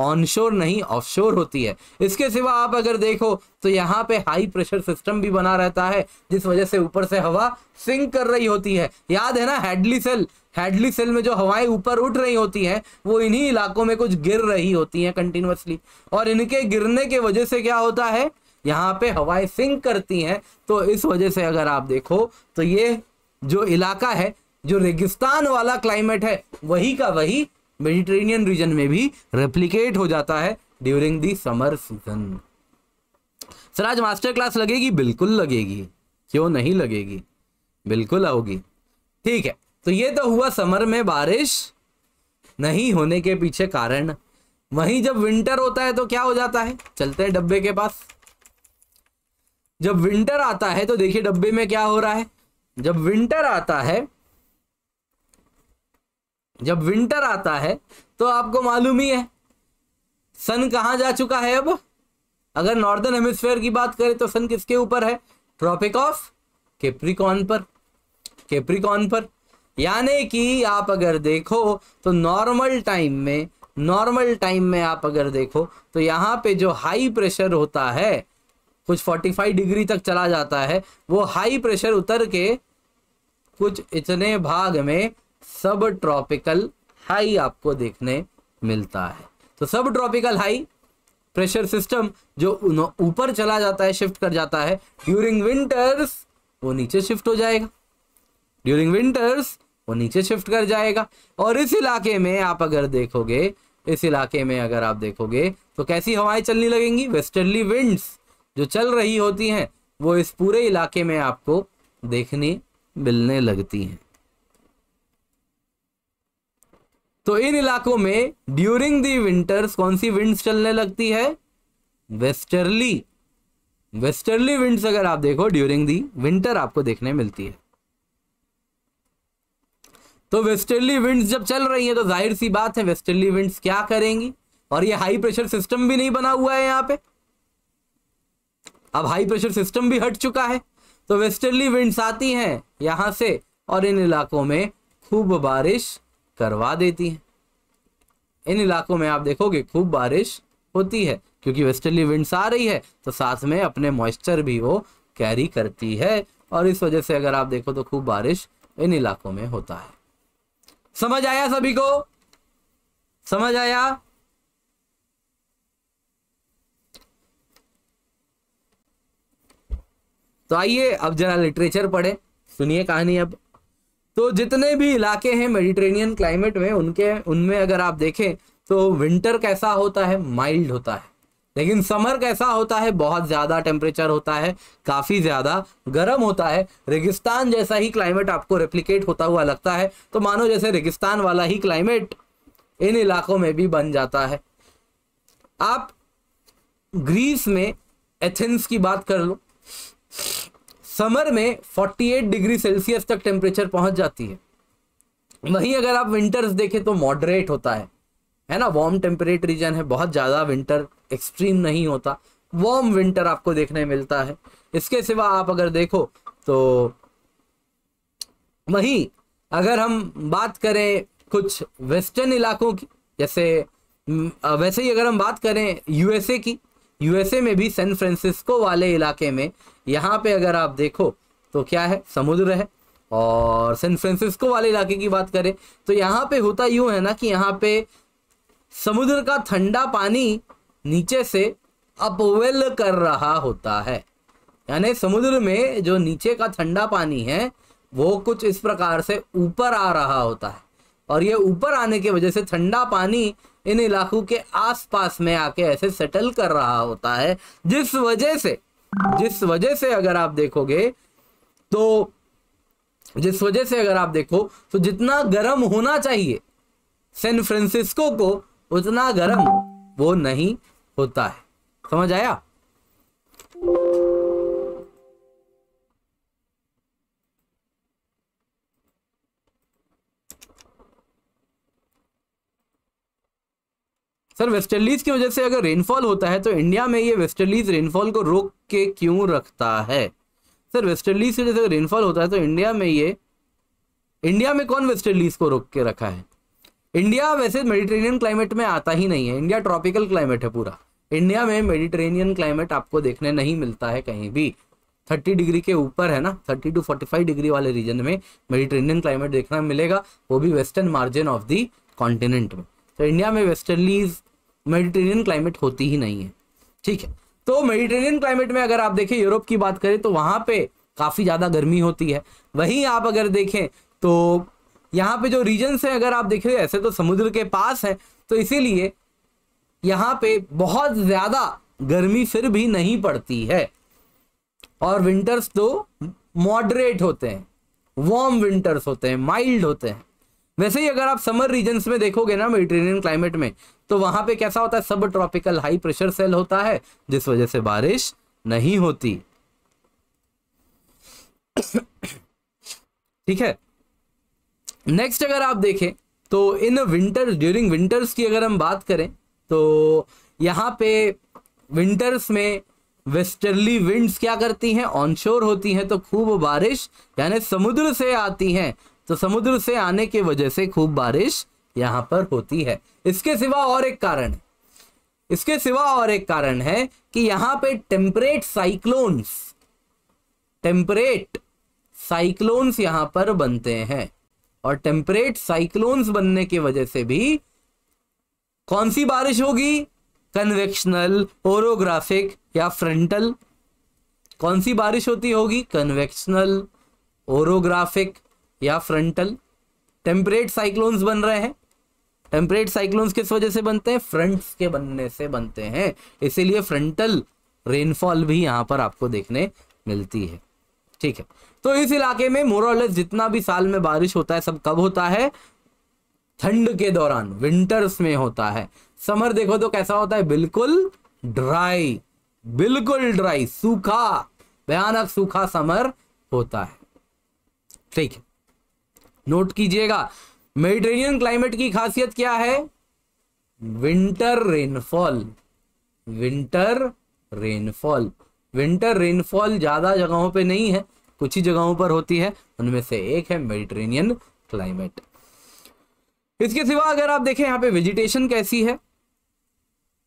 ऑनशोर नहीं ऑफशोर होती है इसके सिवा आप अगर देखो तो यहाँ पे हाई प्रेशर सिस्टम भी बना रहता है जिस वजह से ऊपर से हवा सिंक कर रही होती है याद है ना हेडली सेल हेडली सेल में जो हवाएं ऊपर उठ रही होती हैं वो इन्हीं इलाकों में कुछ गिर रही होती हैं कंटिन्यूसली और इनके गिरने के वजह से क्या होता है यहाँ पे हवाएं सिंक करती हैं तो इस वजह से अगर आप देखो तो ये जो इलाका है जो रेगिस्तान वाला क्लाइमेट है वही का वही मेडिटेरेनियन रीजन में भी रेप्लीकेट हो जाता है during the summer season sir आज मास्टर क्लास लगेगी बिल्कुल लगेगी क्यों नहीं लगेगी बिल्कुल आओगी ठीक है तो ये तो हुआ समर में बारिश नहीं होने के पीछे कारण वहीं जब विंटर होता है तो क्या हो जाता है चलते हैं डब्बे के पास जब विंटर आता है तो देखिए डब्बे में क्या हो रहा है जब विंटर आता है जब विंटर आता है तो आपको मालूम ही है सन कहाँ जा चुका है अब अगर नॉर्दर्न हेमिस्फेयर की बात करें तो सन किसके ऊपर है ट्रॉपिक ऑफ केप्रिकॉन पर केप्रिकॉन पर यानी कि आप अगर देखो तो नॉर्मल टाइम में नॉर्मल टाइम में आप अगर देखो तो यहाँ पे जो हाई प्रेशर होता है कुछ 45 डिग्री तक चला जाता है वो हाई प्रेशर उतर के कुछ इतने भाग में सब ट्रॉपिकल हाई आपको देखने मिलता है तो सब ट्रॉपिकल हाई प्रेशर सिस्टम जो ऊपर चला जाता है शिफ्ट कर जाता है ड्यूरिंग विंटर्स वो नीचे शिफ्ट हो जाएगा ड्यूरिंग विंटर्स वो नीचे शिफ्ट कर जाएगा और इस इलाके में आप अगर देखोगे इस इलाके में अगर आप देखोगे तो कैसी हवाएं चलने लगेंगी वेस्टर्नली विंड्स जो चल रही होती हैं वो इस पूरे इलाके में आपको देखने मिलने लगती हैं तो इन इलाकों में ड्यूरिंग दी विंटर्स कौन सी विंड्स चलने लगती है वेस्टर्ली वेस्टर्ली विंड्स अगर आप देखो ड्यूरिंग दी विंटर आपको देखने मिलती है तो वेस्टर्ली विंड्स जब चल रही है तो जाहिर सी बात है वेस्टर्ली विंड्स क्या करेंगी और ये हाई प्रेशर सिस्टम भी नहीं बना हुआ है यहां पे अब हाई प्रेशर सिस्टम भी हट चुका है तो वेस्टर्ली विंड्स आती हैं यहां से और इन इलाकों में खूब बारिश करवा देती है इन इलाकों में आप देखोगे खूब बारिश होती है क्योंकि वेस्टर्ली विंड्स आ रही है तो साथ में अपने मॉइस्चर भी वो कैरी करती है और इस वजह से अगर आप देखो तो खूब बारिश इन इलाकों में होता है समझ आया सभी को समझ आया तो आइए अब जरा लिटरेचर पढ़े सुनिए कहानी अब तो जितने भी इलाके हैं मेडिटेरेनियन क्लाइमेट में उनके उनमें अगर आप देखें तो विंटर कैसा होता है माइल्ड होता है लेकिन समर कैसा होता है बहुत ज़्यादा टेम्परेचर होता है काफ़ी ज़्यादा गर्म होता है रेगिस्तान जैसा ही क्लाइमेट आपको रेप्लिकेट होता हुआ लगता है तो मानो जैसे रेगिस्तान वाला ही क्लाइमेट इन इलाकों में भी बन जाता है आप ग्रीस में एथेंस की बात कर लो समर में 48 डिग्री सेल्सियस तक टेम्परेचर पहुंच जाती है वहीं अगर आप विंटर्स देखें तो मॉडरेट होता है है ना वार्म टेम्परेट रीजन है बहुत ज़्यादा विंटर एक्सट्रीम नहीं होता वार्म विंटर आपको देखने मिलता है इसके सिवा आप अगर देखो तो वहीं अगर हम बात करें कुछ वेस्टर्न इलाकों की जैसे वैसे ही अगर हम बात करें यूएसए की यूएसए में भी सैन फ्रांसिस्को वाले इलाके में यहाँ पे अगर आप देखो तो क्या है समुद्र है और सैन फ्रांसिस्को वाले इलाके की बात करें तो यहाँ पे होता यूं है ना कि यहाँ पे समुद्र का ठंडा पानी नीचे से अपवेल कर रहा होता है यानी समुद्र में जो नीचे का ठंडा पानी है वो कुछ इस प्रकार से ऊपर आ रहा होता है और ये ऊपर आने की वजह से ठंडा पानी इन इलाकों के आसपास में आके ऐसे सेटल कर रहा होता है जिस वजह से जिस वजह से अगर आप देखोगे तो जिस वजह से अगर आप देखो तो जितना गर्म होना चाहिए सैन फ्रांसिस्को को उतना गर्म वो नहीं होता है समझ आया सर वेस्टर्लीज की वजह से अगर रेनफॉल होता है तो इंडिया में ये वेस्टर्लीज रेनफॉल को रोक के क्यों रखता है सर वेस्टर्लीज की वजह से रेनफॉल होता है तो इंडिया में ये इंडिया में कौन वेस्टर्लीज को रोक के रखा है इंडिया वैसे मेडिटेरेनियन क्लाइमेट में आता ही नहीं है इंडिया ट्रॉपिकल क्लाइमेट है पूरा इंडिया में मेडिटेरेनियन क्लाइमेट आपको देखने नहीं मिलता है कहीं भी 30 डिग्री के ऊपर है ना 30 टू 45 डिग्री वाले रीजन में मेडिटेरेनियन क्लाइमेट देखना मिलेगा वो भी western margin of the continent में तो इंडिया में वेस्टर्लीज मेडिटेरियन क्लाइमेट होती ही नहीं है ठीक है तो मेडिटेरियन क्लाइमेट में अगर आप देखें यूरोप की बात करें तो वहां पे काफ़ी ज़्यादा गर्मी होती है वहीं आप अगर देखें तो यहाँ पे जो रीजन है अगर आप देखें ऐसे तो समुद्र के पास है तो इसीलिए यहाँ पे बहुत ज़्यादा गर्मी फिर भी नहीं पड़ती है और विंटर्स तो मॉडरेट होते हैं वार्म विंटर्स होते हैं माइल्ड होते हैं वैसे ही अगर आप समर रीजन्स में देखोगे ना मेडिटेरियन क्लाइमेट में तो वहां पे कैसा होता है सब ट्रॉपिकल हाई प्रेशर सेल होता है जिस वजह से बारिश नहीं होती (coughs) ठीक है नेक्स्ट अगर आप देखें तो इन विंटर ड्यूरिंग विंटर्स की अगर हम बात करें तो यहाँ पे विंटर्स में वेस्टर्ली विंड्स क्या करती हैं ऑनशोर होती हैं तो खूब बारिश यानी समुद्र से आती हैं तो समुद्र से आने की वजह से खूब बारिश यहाँ पर होती है इसके सिवा और एक कारण है इसके सिवा और एक कारण है कि यहाँ पे टेम्परेट साइक्लोन्स टेम्परेट साइक्लोन्स यहाँ पर बनते हैं और टेम्परेट साइक्लोन्स बनने की वजह से भी कौन सी बारिश होगी कन्वेक्शनल ओरोग्राफिक या फ्रंटल कौन सी बारिश होती होगी कन्वेक्शनल ओरोग्राफिक या फ्रंटल टेम्परेट साइक्लोन्स बन रहे हैं टेम्परेट साइक्लोन्स किस वजह से बनते हैं फ्रंट्स के बनने से बनते हैं इसीलिए फ्रंटल रेनफॉल भी यहां पर आपको देखने मिलती है ठीक है तो इस इलाके में मोरलेस जितना भी साल में बारिश होता है सब कब होता है ठंड के दौरान विंटर्स में होता है समर देखो तो कैसा होता है बिल्कुल ड्राई बिल्कुल ड्राई सूखा भयानक सूखा समर होता है ठीक है नोट कीजिएगा मेडिटेरियन क्लाइमेट की खासियत क्या है winter rainfall winter rainfall winter rainfall ज्यादा जगहों पे नहीं है कुछ ही जगहों पर होती है उनमें से एक है मेडिटेरियन क्लाइमेट इसके सिवा अगर आप देखें यहाँ पे वेजिटेशन कैसी है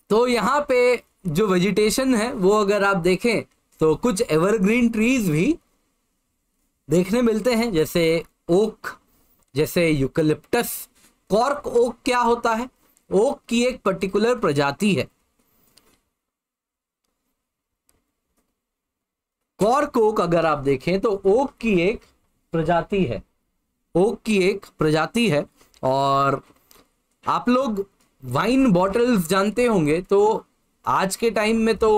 तो यहाँ पे जो वेजिटेशन है वो अगर आप देखें तो कुछ एवरग्रीन ट्रीज भी देखने मिलते हैं जैसे ओक जैसे यूकलिप्टस कॉर्क ओक क्या होता है ओक की एक पर्टिकुलर प्रजाति है कॉर्क ओक अगर आप देखें तो ओक की एक प्रजाति है ओक की एक प्रजाति है और आप लोग वाइन बॉटल्स जानते होंगे तो आज के टाइम में तो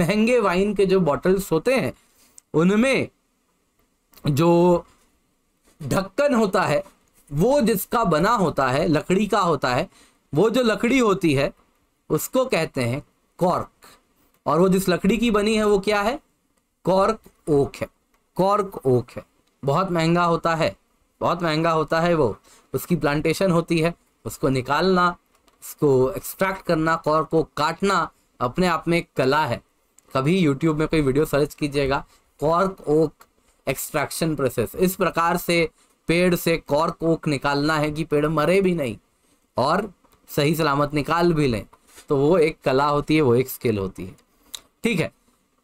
महंगे वाइन के जो बॉटल्स होते हैं उनमें जो ढक्कन होता है वो जिसका बना होता है लकड़ी का होता है वो जो लकड़ी होती है उसको कहते हैं कॉर्क और वो जिस लकड़ी की बनी है वो क्या है कॉर्क ओक है कॉर्क ओक है बहुत महंगा होता है बहुत महंगा होता है वो उसकी प्लांटेशन होती है उसको निकालना उसको एक्सट्रैक्ट करना कॉर्क को काटना अपने आप में एक कला है कभी यूट्यूब में कोई वीडियो सर्च कीजिएगा कॉर्क ओक एक्सट्रैक्शन प्रोसेस इस प्रकार से पेड़ से कॉर्क ओक निकालना है कि पेड़ मरे भी नहीं और सही सलामत निकाल भी लें तो वो एक कला होती है वो एक स्किल होती है ठीक है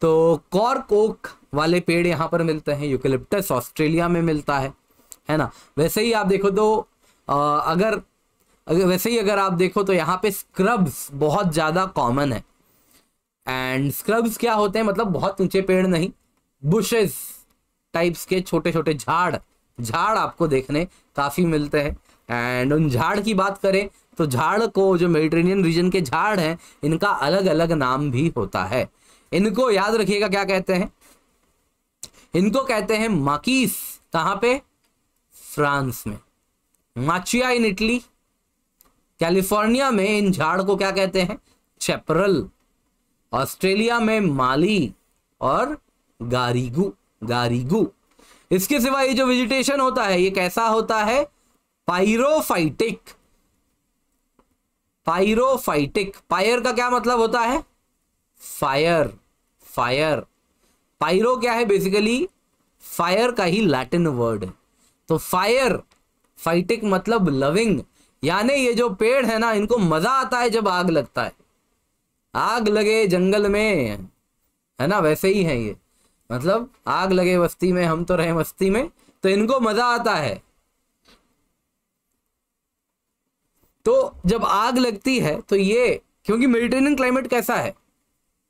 तो कॉर्क ओक वाले पेड़ यहाँ पर मिलते हैं यूकेलिप्टस ऑस्ट्रेलिया में मिलता है है ना वैसे ही आप देखो तो आ, अगर अगर वैसे ही अगर आप देखो तो यहाँ पे स्क्रब्स बहुत ज़्यादा कॉमन है एंड स्क्रब्स क्या होते हैं मतलब बहुत ऊंचे पेड़ नहीं बुशेस टाइप्स के छोटे छोटे झाड़ झाड़ आपको देखने काफ़ी मिलते हैं एंड उन झाड़ की बात करें तो झाड़ को जो मेडिटेरेनियन रीजन के झाड़ हैं इनका अलग अलग नाम भी होता है इनको याद रखिएगा क्या कहते हैं इनको कहते हैं माकीस कहां पे फ्रांस में माचिया इन इटली कैलिफोर्निया में इन झाड़ को क्या कहते हैं चेपरल ऑस्ट्रेलिया में माली और गारीगू गारीगू इसके सिवा ये जो विजिटेशन होता है ये कैसा होता है पायरोफाइटिक पायरोफाइटिक पायर का क्या मतलब होता है फायर फायर पायरो क्या है बेसिकली फायर का ही लैटिन वर्ड है तो फायर फाइटिक मतलब लविंग यानी ये जो पेड़ है ना इनको मजा आता है जब आग लगता है आग लगे जंगल में है ना वैसे ही है ये मतलब आग लगे बस्ती में हम तो रहे मस्ती में तो इनको मजा आता है तो जब आग लगती है तो ये क्योंकि मेडिटेरियन क्लाइमेट कैसा है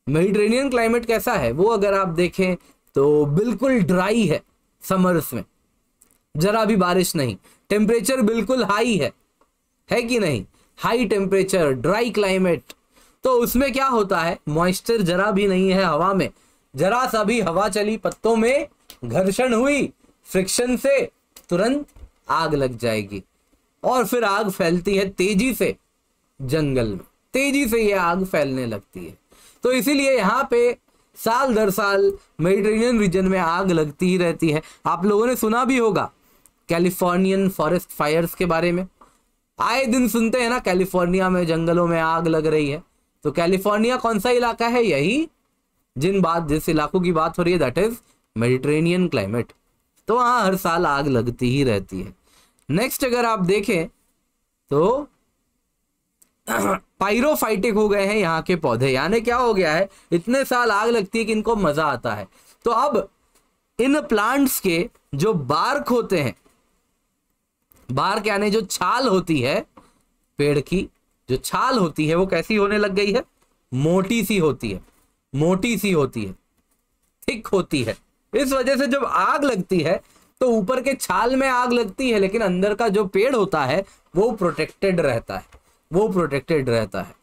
मेडिटेरेनियन क्लाइमेट कैसा है वो अगर आप देखें तो बिल्कुल ड्राई है समर्स में जरा भी बारिश नहीं टेम्परेचर बिल्कुल हाई है है कि नहीं हाई टेम्परेचर ड्राई क्लाइमेट तो उसमें क्या होता है मॉइस्चर जरा भी नहीं है हवा में जरा सा भी हवा चली पत्तों में घर्षण हुई फ्रिक्शन से तुरंत आग लग जाएगी और फिर आग फैलती है तेजी से जंगल में तेजी से यह आग फैलने लगती है तो इसीलिए यहाँ पे साल दर साल मेडिटेरियन रीजन में आग लगती ही रहती है आप लोगों ने सुना भी होगा कैलिफोर्नियन फॉरेस्ट फायर्स के बारे में आए दिन सुनते हैं ना कैलिफोर्निया में जंगलों में आग लग रही है तो कैलिफोर्निया कौन सा इलाका है यही जिन बात जिस इलाकों की बात हो रही है दैट इज मेडिटेरेनियन क्लाइमेट तो वहां हर साल आग लगती ही रहती है नेक्स्ट अगर आप देखें तो पायरोफाइटिक (clears throat) हो गए हैं यहाँ के पौधे यानी क्या हो गया है इतने साल आग लगती है कि इनको मजा आता है तो अब इन प्लांट्स के जो बार्क होते हैं बार्क यानी जो छाल होती है पेड़ की जो छाल होती है वो कैसी होने लग गई है मोटी सी होती है मोटी सी होती है थिक होती है इस वजह से जब आग लगती है तो ऊपर के छाल में आग लगती है लेकिन अंदर का जो पेड़ होता है वो प्रोटेक्टेड रहता है वो प्रोटेक्टेड रहता है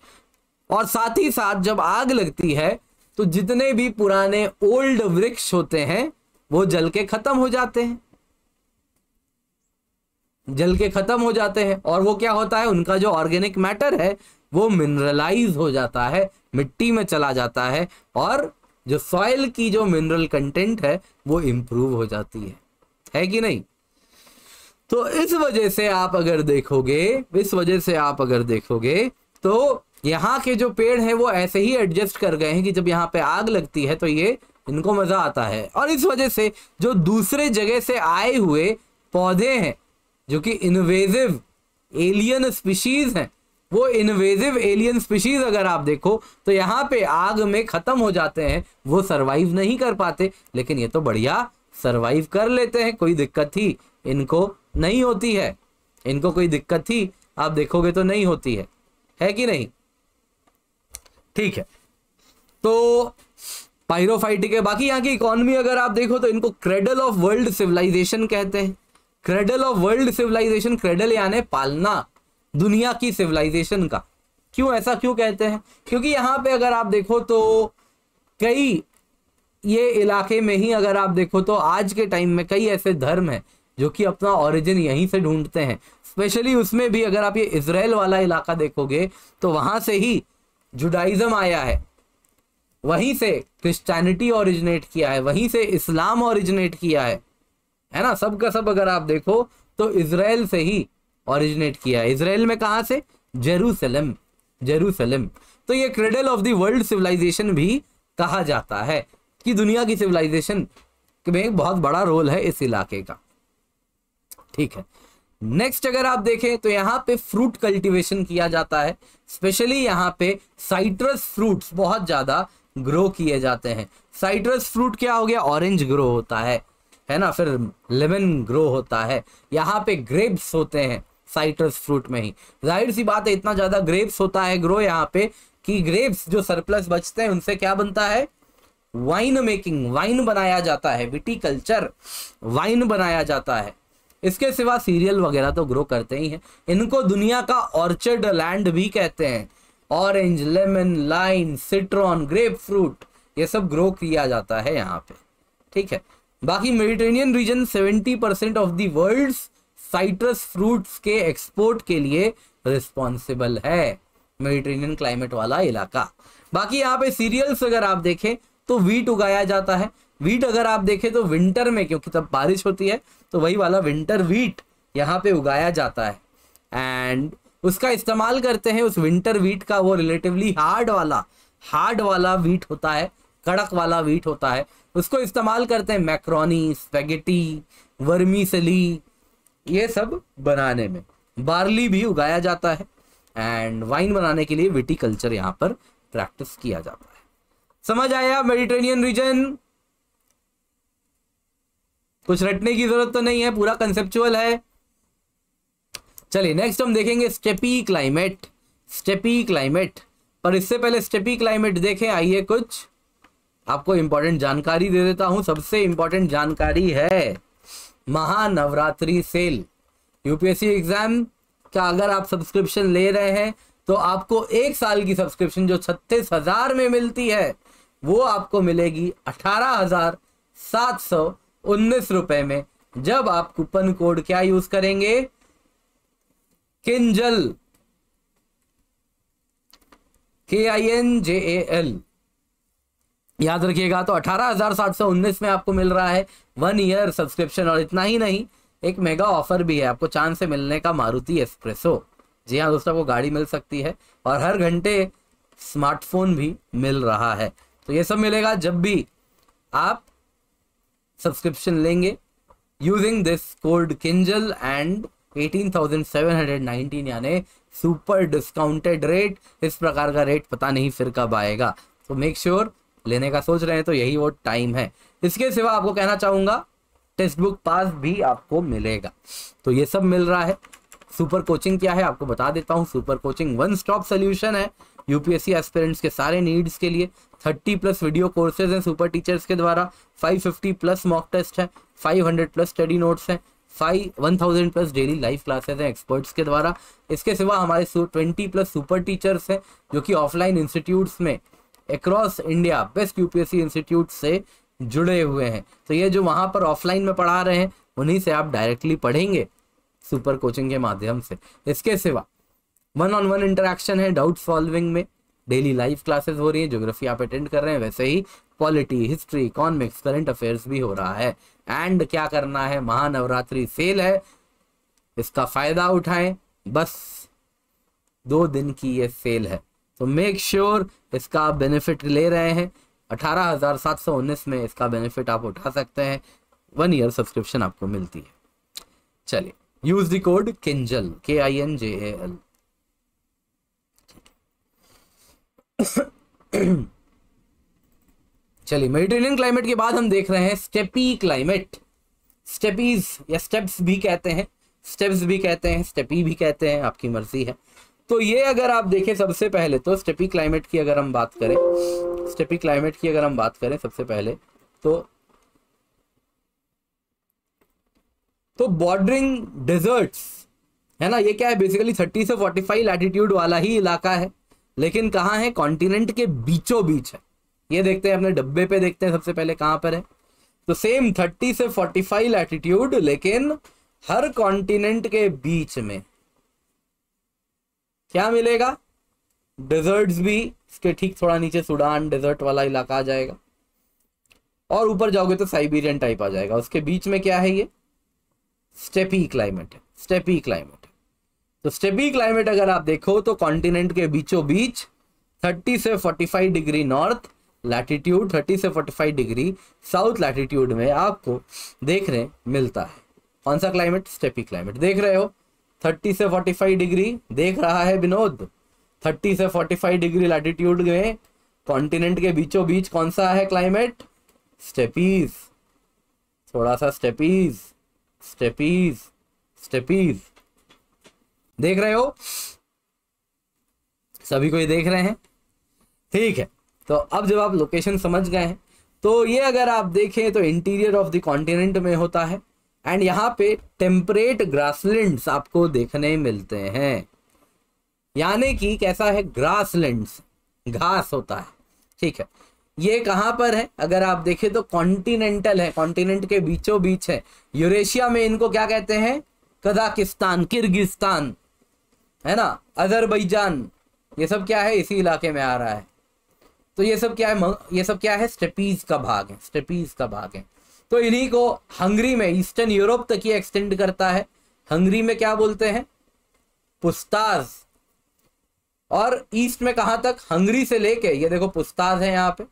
और साथ ही साथ जब आग लगती है तो जितने भी पुराने ओल्ड वृक्ष होते हैं वो जल के खत्म हो जाते हैं जल के खत्म हो जाते हैं और वो क्या होता है उनका जो ऑर्गेनिक मैटर है वो मिनरलाइज हो जाता है मिट्टी में चला जाता है और जो सॉइल की जो मिनरल कंटेंट है वो इम्प्रूव हो जाती है है कि नहीं तो इस वजह से आप अगर देखोगे इस वजह से आप अगर देखोगे तो यहाँ के जो पेड़ हैं वो ऐसे ही एडजस्ट कर गए हैं कि जब यहाँ पे आग लगती है तो ये इनको मजा आता है और इस वजह से जो दूसरे जगह से आए हुए पौधे हैं जो कि इनवेजिव एलियन स्पीशीज हैं वो इन्वेजिव एलियन स्पीशीज अगर आप देखो तो यहाँ पे आग में खत्म हो जाते हैं वो सरवाइव नहीं कर पाते लेकिन ये तो बढ़िया सरवाइव कर लेते हैं कोई दिक्कत ही इनको नहीं होती है इनको कोई दिक्कत ही आप देखोगे तो नहीं होती है है कि नहीं ठीक है तो पायरोफाइटिक है बाकी यहाँ की इकोनॉमी अगर आप देखो तो इनको क्रेडल ऑफ वर्ल्ड सिविलाइजेशन कहते हैं cradle of world civilization cradle यानी पालना दुनिया की सिविलाइजेशन का क्यों ऐसा क्यों कहते हैं क्योंकि यहाँ पे अगर आप देखो तो कई ये इलाके में ही अगर आप देखो तो आज के टाइम में कई ऐसे धर्म हैं जो कि अपना ओरिजिन यहीं से ढूंढते हैं स्पेशली उसमें भी अगर आप ये इसराइल वाला इलाका देखोगे तो वहां से ही जुडाइज़म आया है वहीं से क्रिश्चियनिटी ओरिजिनेट किया है वहीं से इस्लाम ओरिजिनेट किया है है ना सब का सब अगर आप देखो तो इसराइल से ही ऑरिजिनेट किया है इसराइल में कहा से जेरूसलम जेरूसलम तो ये cradle of world world civilization भी कहा जाता है कि दुनिया की सिविलाइजेशन में बहुत बड़ा रोल है इस इलाके का ठीक है नेक्स्ट अगर आप देखें तो यहाँ पे फ्रूट कल्टीवेशन किया जाता है स्पेशली यहाँ पे साइट्रस फ्रूट्स बहुत ज़्यादा ग्रो किए जाते हैं साइट्रस फ्रूट क्या हो गया ऑरेंज ग्रो होता है है ना फिर लेमन ग्रो होता है यहाँ पे ग्रेप्स होते हैं साइट्रस फ्रूट में ही जाहिर सी बात है इतना ज़्यादा ग्रेप्स होता है ग्रो यहाँ पे कि ग्रेप्स जो सरप्लस बचते हैं उनसे क्या बनता है वाइन मेकिंग वाइन बनाया जाता है विटी कल्चर वाइन बनाया जाता है इसके सिवा सीरियल वगैरह तो ग्रो करते ही हैं इनको दुनिया का ऑर्चर्ड लैंड भी कहते हैं orange lemon lime citron grapefruit ये सब ग्रो किया जाता है यहाँ पे ठीक है बाकी Mediterranean region seventy percent of world's citrus fruits के एक्सपोर्ट के लिए रिस्पॉन्सिबल है मेडिटेरियन क्लाइमेट वाला इलाका बाकी यहाँ पे सीरियल्स अगर आप देखें तो वीट उगाया जाता है वीट अगर आप देखें तो विंटर में क्योंकि तब बारिश होती है तो वही वाला विंटर वीट यहाँ पे उगाया जाता है एंड उसका इस्तेमाल करते हैं उस विंटर वीट का वो रिलेटिवली हार्ड वाला हार्ड वाला वीट होता है कड़क वाला वीट होता है उसको इस्तेमाल करते हैं मैक्रोनी स्पेगेटी सेली ये सब बनाने में बार्ली भी उगाया जाता है एंड वाइन बनाने के लिए विटिकल्चर यहाँ पर प्रैक्टिस किया जाता है समझ आया मेडिटेरियन रीजन कुछ रटने की जरूरत तो नहीं है पूरा कंसेप्चुअल है चलिए नेक्स्ट हम देखेंगे स्टेपी क्लाइमेट स्टेपी क्लाइमेट पर इससे पहले स्टेपी क्लाइमेट देखें आइए कुछ आपको इंपॉर्टेंट जानकारी दे देता हूं सबसे इंपॉर्टेंट जानकारी है महानवरात्रि सेल यूपीएससी एग्ज़ाम का अगर आप सब्सक्रिप्शन ले रहे हैं तो आपको एक साल की सब्सक्रिप्शन जो छत्तीस हज़ार में मिलती है वो आपको मिलेगी अठारह हज़ार सात सौ उन्नीस रुपए में जब आप कूपन कोड क्या यूज़ करेंगे Kinjal K I N J A L याद रखिएगा तो अठारह हजार सात सौ उन्नीस में आपको मिल रहा है वन ईयर सब्सक्रिप्शन और इतना ही नहीं एक मेगा ऑफर भी है आपको चांद से मिलने का मारुति एक्सप्रेसो जी हाँ दोस्तों आपको गाड़ी मिल सकती है और हर घंटे स्मार्टफोन भी मिल रहा है तो ये सब मिलेगा जब भी आप सब्सक्रिप्शन लेंगे using this code Kinjal and 18,719 यानी सुपर डिस्काउंटेड रेट इस प्रकार का रेट पता नहीं फिर कब आएगा तो मेक श्योर sure लेने का सोच रहे हैं तो यही वो टाइम है इसके सिवा आपको कहना चाहूंगा टेक्स्ट बुक पास भी आपको मिलेगा तो ये सब मिल रहा है सुपर कोचिंग क्या है आपको बता देता हूँ super coaching one stop solution है यूपीएससी एस्पिरेंट्स के सारे नीड्स के लिए 30 प्लस वीडियो कोर्सेज हैं सुपर टीचर्स के द्वारा 550 plus mock test five 500 plus study notes हैं five one thousand plus daily live classes हैं एक्सपर्ट्स के द्वारा इसके सिवा हमारे ट्वेंटी प्लस सुपर टीचर्स हैं जो कि ऑफलाइन इंस्टीट्यूट्स में across India best UPSC institute से जुड़े हुए हैं तो ये जो वहां पर ऑफलाइन में पढ़ा रहे हैं उन्हीं से आप डायरेक्टली पढ़ेंगे सुपर कोचिंग के माध्यम से इसके सिवा वन ऑन वन इंटरेक्शन है डाउट सॉल्विंग में डेली लाइव क्लासेस हो रही है ज्योग्राफी आप अटेंड कर रहे हैं वैसे ही polity history economics current affairs भी हो रहा है एंड क्या करना है महानवरात्रि सेल है इसका फायदा उठाएं बस दो दिन की ये सेल है तो मेक श्योर इसका आप बेनिफिट ले रहे हैं अठारह हज़ार सात सौ उन्नीस में इसका बेनिफिट आप उठा सकते हैं वन ईयर सब्सक्रिप्शन आपको मिलती है चलिए use the code Kinjal K I N J A L चलिए मेडिटेरियन क्लाइमेट के बाद हम देख रहे हैं स्टेपी क्लाइमेट स्टेपीज या स्टेप्स भी कहते हैं स्टेप्स भी कहते हैं स्टेपी भी कहते हैं आपकी मर्जी है तो ये अगर आप देखें सबसे पहले तो स्टेपी क्लाइमेट की अगर हम बात करें स्टेपी क्लाइमेट की अगर हम बात करें सबसे पहले तो तो बॉर्डरिंग डेजर्ट्स है ना ये क्या है बेसिकली 30 से 45 लैटिट्यूड वाला ही इलाका है लेकिन कहाँ है कॉन्टिनेंट के बीचों बीच है ये देखते हैं अपने डब्बे पे देखते हैं सबसे पहले कहाँ पर है तो सेम 30 से 45 लैटिट्यूड लेकिन हर कॉन्टिनेंट के बीच में क्या मिलेगा डेजर्ट्स भी इसके ठीक थोड़ा नीचे सूडान डेजर्ट वाला इलाका आ जाएगा और ऊपर जाओगे तो साइबेरियन टाइप आ जाएगा उसके बीच में क्या है ये स्टेपी क्लाइमेट है स्टेपी क्लाइमेट है तो स्टेपी क्लाइमेट अगर आप देखो तो कॉन्टिनेंट के बीचों बीच थर्टी से five degree north latitude thirty से फाइव डिग्री साउथ लैटिट्यूड में आपको देखने मिलता है कौन सा क्लाइमेट स्टेपी क्लाइमेट देख रहे हो थर्टी से फोर्टी फाइव डिग्री देख रहा है विनोद थर्टी से फोर्टी फाइव डिग्री लैटिट्यूड में कॉन्टिनेंट के बीचों बीच कौन सा है क्लाइमेट स्टेपीज थोड़ा सा स्टेपीज स्टेपीज स्टेपीज देख रहे हो सभी को ये देख रहे हैं ठीक है तो अब जब आप लोकेशन समझ गए हैं तो ये अगर आप देखें तो इंटीरियर ऑफ द कॉन्टिनेंट में होता है एंड यहाँ पे टेम्परेट ग्रासलैंड्स आपको देखने मिलते हैं यानी कि कैसा है ग्रासलैंड्स घास होता है ठीक है ये कहाँ पर है अगर आप देखें तो कॉन्टिनेंटल है कॉन्टिनेंट के बीचों बीच है यूरेशिया में इनको क्या कहते हैं कजाकिस्तान किर्गिस्तान है ना अजरबैजान ये सब क्या है इसी इलाके में आ रहा है तो ये सब क्या है ये सब क्या है स्टेपीज का भाग है स्टेपीज का भाग है तो इन्हीं को हंगरी में ईस्टर्न यूरोप तक ही एक्सटेंड करता है हंगरी में क्या बोलते हैं पुस्ताज और ईस्ट में कहां तक हंगरी से लेके ये देखो पुस्ताज है यहां पे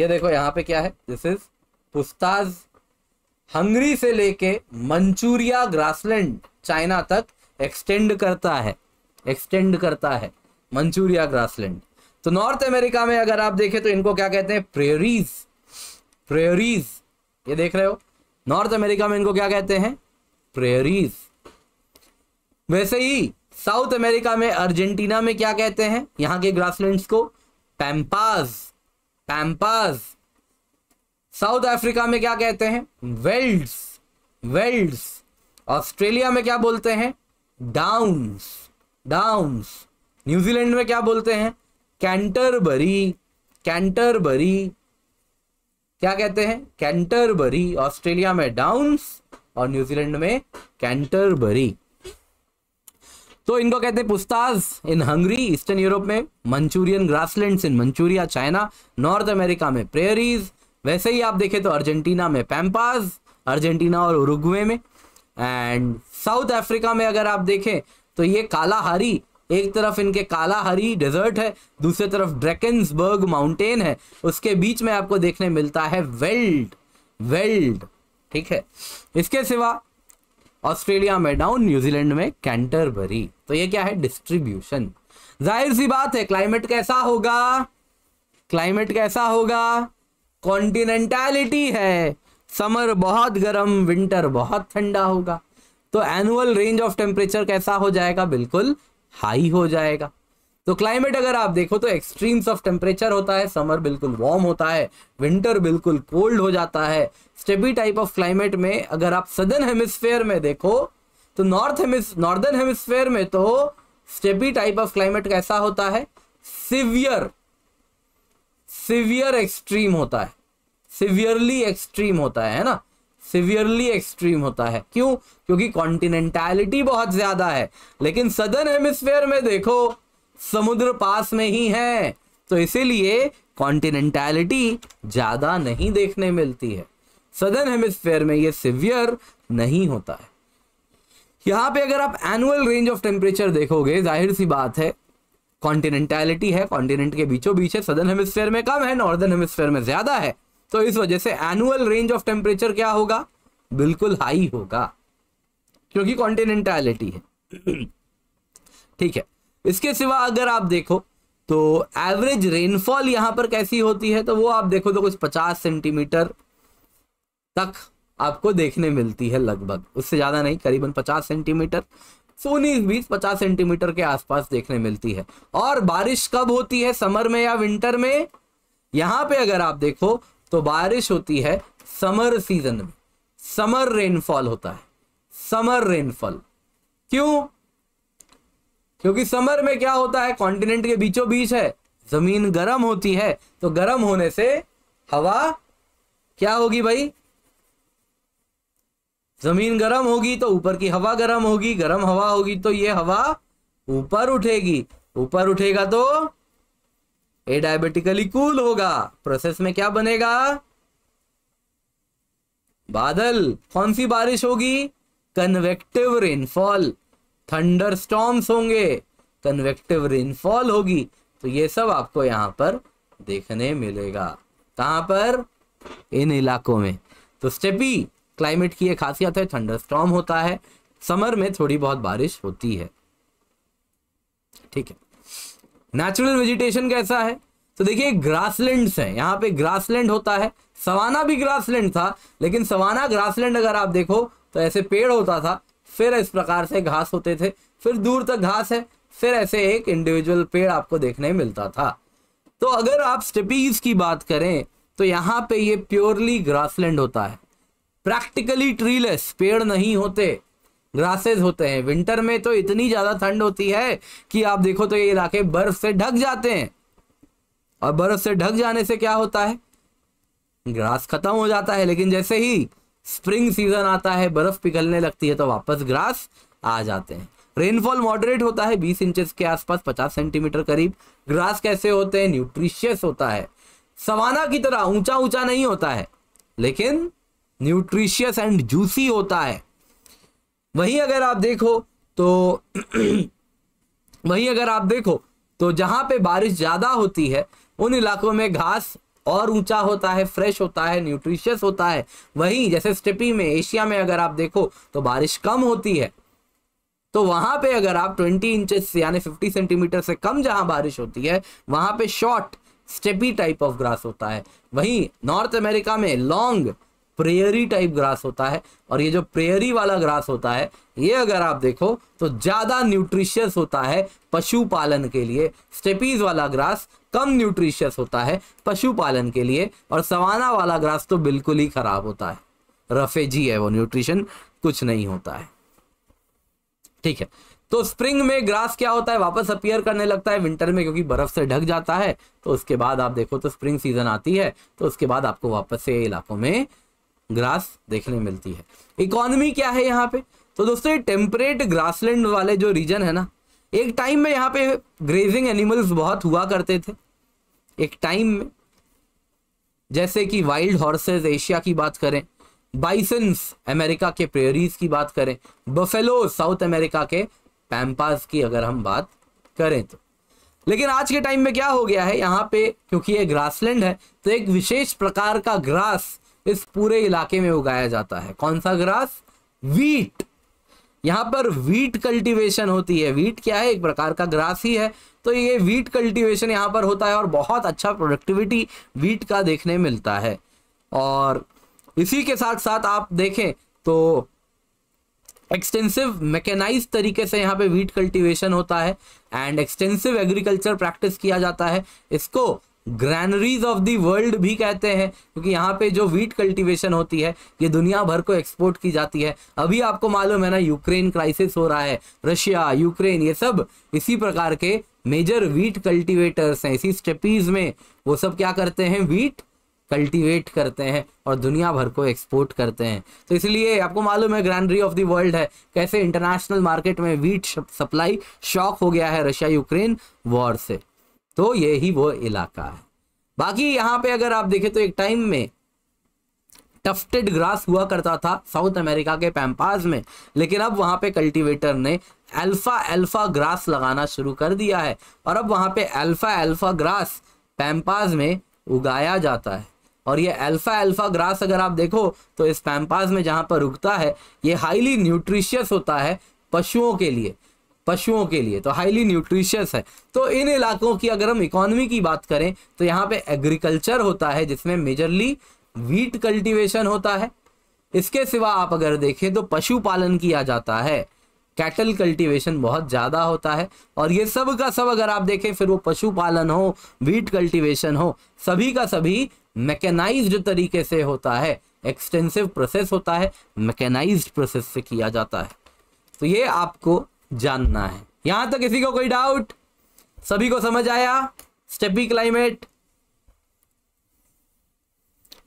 ये देखो यहां पे क्या है दिस इज पुस्ताज हंगरी से लेके मंचूरिया ग्रासलैंड चाइना तक एक्सटेंड करता है एक्सटेंड करता है मंचूरिया ग्रासलैंड तो नॉर्थ अमेरिका में अगर आप देखें तो इनको क्या कहते हैं प्रेरीज प्रेरीज ये देख रहे हो नॉर्थ अमेरिका में इनको क्या कहते हैं प्रेरीज वैसे ही साउथ अमेरिका में अर्जेंटीना में क्या कहते हैं यहां के ग्रासलैंड्स को पैम्पाज पैम्पाज साउथ अफ्रीका में क्या कहते हैं वेल्ड्स वेल्ड्स ऑस्ट्रेलिया में क्या बोलते हैं डाउन्स डाउन्स न्यूजीलैंड में क्या बोलते हैं कैंटरबरी कैंटरबरी क्या कहते हैं कैंटरबरी ऑस्ट्रेलिया में डाउन्स और न्यूजीलैंड में कैंटरबरी तो इनको कहते हैं pusztas in Hungary eastern Europe में Manchurian grasslands in Manchuria China north America में प्रेयरीज वैसे ही आप देखें तो अर्जेंटीना में पैम्पाज अर्जेंटीना और उरुग्वे में एंड साउथ अफ्रीका में अगर आप देखें तो ये कालाहारी एक तरफ इनके काला हरी डेजर्ट है दूसरी तरफ ड्रैकन्सबर्ग माउंटेन है उसके बीच में आपको देखने मिलता है वेल्ड वेल्ड ठीक है इसके सिवा ऑस्ट्रेलिया में डाउन न्यूजीलैंड में कैंटरबरी तो ये क्या है डिस्ट्रीब्यूशन जाहिर सी बात है क्लाइमेट कैसा होगा क्लाइमेट कैसा होगा कॉन्टिनेंटैलिटी है समर बहुत गर्म विंटर बहुत ठंडा होगा तो एनुअल रेंज ऑफ टेम्परेचर कैसा हो जाएगा बिल्कुल हाई हो जाएगा तो क्लाइमेट अगर आप देखो तो एक्सट्रीम्स ऑफ टेम्परेचर होता है समर बिल्कुल वार्म होता है विंटर बिल्कुल कोल्ड हो जाता है स्टेबी टाइप ऑफ क्लाइमेट में अगर आप सदर्न हेमिस्फेयर में देखो तो नॉर्थ हेमिस नॉर्दर्न हेमिस्फेयर में तो स्टेबी टाइप ऑफ क्लाइमेट कैसा होता है सिवियर सिवियर एक्सट्रीम होता है सिवियरली एक्सट्रीम होता है ना सिवियरली एक्सट्रीम होता है क्यों क्योंकि कॉन्टिनेंटैलिटी बहुत ज्यादा है लेकिन सदर्न हेमिस्फेयर में देखो समुद्र पास में ही है तो इसीलिए कॉन्टिनेंटैलिटी ज्यादा नहीं देखने मिलती है सदर्न हेमिस्फेयर में ये सिवियर नहीं होता है यहां पे अगर आप एनुअल रेंज ऑफ टेम्परेचर देखोगे जाहिर सी बात है कॉन्टिनेंटैलिटी है कॉन्टिनेंट के बीचों बीच है सदर्न हेमिस्फेयर में कम है नॉर्दर्न हेमिस्फेयर में ज्यादा है तो इस वजह से एनुअल रेंज ऑफ टेम्परेचर क्या होगा बिल्कुल हाई होगा क्योंकि कॉन्टिनेंटैलिटी है (clears throat) ठीक है इसके सिवा अगर आप देखो तो एवरेज रेनफॉल यहां पर कैसी होती है तो वो आप देखो तो कुछ पचास सेंटीमीटर तक आपको देखने मिलती है लगभग उससे ज़्यादा नहीं करीबन पचास सेंटीमीटर सोनी बीस पचास सेंटीमीटर के आसपास देखने मिलती है और बारिश कब होती है समर में या विंटर में यहां पे अगर आप देखो तो बारिश होती है समर सीजन में समर रेनफॉल होता है समर रेनफॉल क्यों क्योंकि समर में क्या होता है कॉन्टिनेंट के बीचों बीच है जमीन गर्म होती है तो गर्म होने से हवा क्या होगी भाई जमीन गर्म होगी तो ऊपर की हवा गर्म होगी गर्म हवा होगी तो ये हवा ऊपर उठेगी ऊपर उठेगा तो ए कूल होगा प्रोसेस में क्या बनेगा बादल कौन सी बारिश होगी कन्वेक्टिव रेनफॉल थंडर स्टॉम्स होंगे कन्वेक्टिव रेनफॉल होगी तो ये सब आपको यहां पर देखने मिलेगा कहां पर इन इलाकों में तो स्टेपी क्लाइमेट की एक खासियत है थंडर स्टॉम होता है समर में थोड़ी बहुत बारिश होती है ठीक है नेचुरल वेजिटेशन कैसा है तो देखिए ग्रासलैंड्स हैं यहाँ पे ग्रासलैंड होता है सवाना भी ग्रासलैंड था लेकिन सवाना ग्रासलैंड अगर आप देखो तो ऐसे पेड़ होता था फिर इस प्रकार से घास होते थे फिर दूर तक घास है फिर ऐसे एक इंडिविजुअल पेड़ आपको देखने मिलता था तो अगर आप स्टेपीज की बात करें तो यहाँ पे ये प्योरली ग्रासलैंड होता है प्रैक्टिकली ट्रीलेस पेड़ नहीं होते ग्रासेस होते हैं विंटर में तो इतनी ज़्यादा ठंड होती है कि आप देखो तो ये इलाके बर्फ से ढक जाते हैं और बर्फ से ढक जाने से क्या होता है ग्रास खत्म हो जाता है लेकिन जैसे ही स्प्रिंग सीजन आता है बर्फ पिघलने लगती है तो वापस ग्रास आ जाते हैं रेनफॉल मॉडरेट होता है 20 इंचेस के आसपास 50 सेंटीमीटर करीब ग्रास कैसे होते हैं न्यूट्रिशियस होता है सवाना की तरह ऊंचा ऊंचा नहीं होता है लेकिन न्यूट्रिशियस एंड जूसी होता है वहीं अगर आप देखो तो (clears throat) वहीं अगर आप देखो तो जहाँ पे बारिश ज़्यादा होती है उन इलाकों में घास और ऊंचा होता है फ्रेश होता है न्यूट्रिशियस होता है वहीं जैसे स्टेपी में एशिया में अगर आप देखो तो बारिश कम होती है तो वहां पे अगर आप 20 इंचेस से यानी 50 सेंटीमीटर से कम जहां बारिश होती है वहां पे short steppe type of grass होता है वहीं नॉर्थ अमेरिका में लॉन्ग प्रेयरी टाइप ग्रास होता है और ये जो प्रेयरी वाला ग्रास होता है ये अगर आप देखो तो ज़्यादा न्यूट्रिशियस होता है पशुपालन के लिए स्टेपीज वाला ग्रास कम न्यूट्रिशियस होता है पशुपालन के लिए और सवाना वाला ग्रास तो बिल्कुल ही खराब होता है रफेजी है वो न्यूट्रिशन कुछ नहीं होता है ठीक है तो स्प्रिंग में ग्रास क्या होता है वापस अपियर करने लगता है विंटर में क्योंकि बर्फ से ढक जाता है तो उसके बाद आप देखो तो स्प्रिंग सीजन आती है तो उसके बाद आपको वापस से इलाकों में ग्रास देखने मिलती है इकोनॉमी क्या है यहाँ पे तो दोस्तों टेम्परेट ग्रासलैंड वाले जो रीजन है ना एक टाइम में यहाँ पे ग्रेजिंग एनिमल्स बहुत हुआ करते थे एक टाइम में जैसे कि वाइल्ड हॉर्सेज एशिया की बात करें बाइसन्स अमेरिका के प्रेरीज की बात करें बफेलो साउथ अमेरिका के पैम्पास की अगर हम बात करें तो लेकिन आज के टाइम में क्या हो गया है यहाँ पे क्योंकि ये ग्रासलैंड है तो एक विशेष प्रकार का ग्रास इस पूरे इलाके में उगाया जाता है कौन सा ग्रास वीट यहाँ पर वीट कल्टीवेशन होती है वीट क्या है एक प्रकार का ग्रास ही है तो ये वीट कल्टीवेशन यहाँ पर होता है और बहुत अच्छा प्रोडक्टिविटी वीट का देखने मिलता है और इसी के साथ साथ आप देखें तो एक्सटेंसिव मैकेनाइज तरीके से यहाँ पे वीट कल्टीवेशन होता है एंड एक्सटेंसिव एग्रीकल्चर प्रैक्टिस किया जाता है इसको ग्रैनरीज ऑफ दी वर्ल्ड भी कहते हैं क्योंकि यहाँ पे जो वीट कल्टीवेशन होती है ये दुनिया भर को एक्सपोर्ट की जाती है अभी आपको मालूम है ना यूक्रेन क्राइसिस हो रहा है रशिया यूक्रेन ये सब इसी प्रकार के मेजर वीट कल्टीवेटर्स हैं इसी स्टेपीज में वो सब क्या करते हैं वीट कल्टीवेट करते हैं और दुनिया भर को एक्सपोर्ट करते हैं तो इसलिए आपको मालूम है ग्रैंडरी ऑफ द वर्ल्ड है कैसे इंटरनेशनल मार्केट में वीट सप्लाई शॉक हो गया है रशिया यूक्रेन वॉर से तो ये ही वो इलाका है बाकी यहाँ पे अगर आप देखें तो एक टाइम में टफ्टेड ग्रास हुआ करता था साउथ अमेरिका के पैम्पाज में लेकिन अब वहां पे कल्टीवेटर ने अल्फा अल्फा ग्रास लगाना शुरू कर दिया है और अब वहां पे अल्फा अल्फा ग्रास पैम्पाज में उगाया जाता है और ये अल्फा अल्फा ग्रास अगर आप देखो तो इस पैम्पाज में जहां पर उगता है ये हाईली न्यूट्रिशियस होता है पशुओं के लिए पशुओं के लिए तो हाईली न्यूट्रिशियस है तो इन इलाकों की अगर हम इकोनॉमी की बात करें तो यहाँ पे एग्रीकल्चर होता है जिसमें मेजरली वीट कल्टीवेशन होता है इसके सिवा आप अगर देखें तो पशुपालन किया जाता है कैटल कल्टीवेशन बहुत ज़्यादा होता है और ये सब का सब अगर आप देखें फिर वो पशुपालन हो व्हीट कल्टिवेशन हो सभी का सभी मैकेनाइज तरीके से होता है एक्सटेंसिव प्रोसेस होता है मैकेनाइज प्रोसेस से किया जाता है तो ये आपको जानना है यहां तक तो किसी को कोई डाउट सभी को समझ आया स्टेपी क्लाइमेट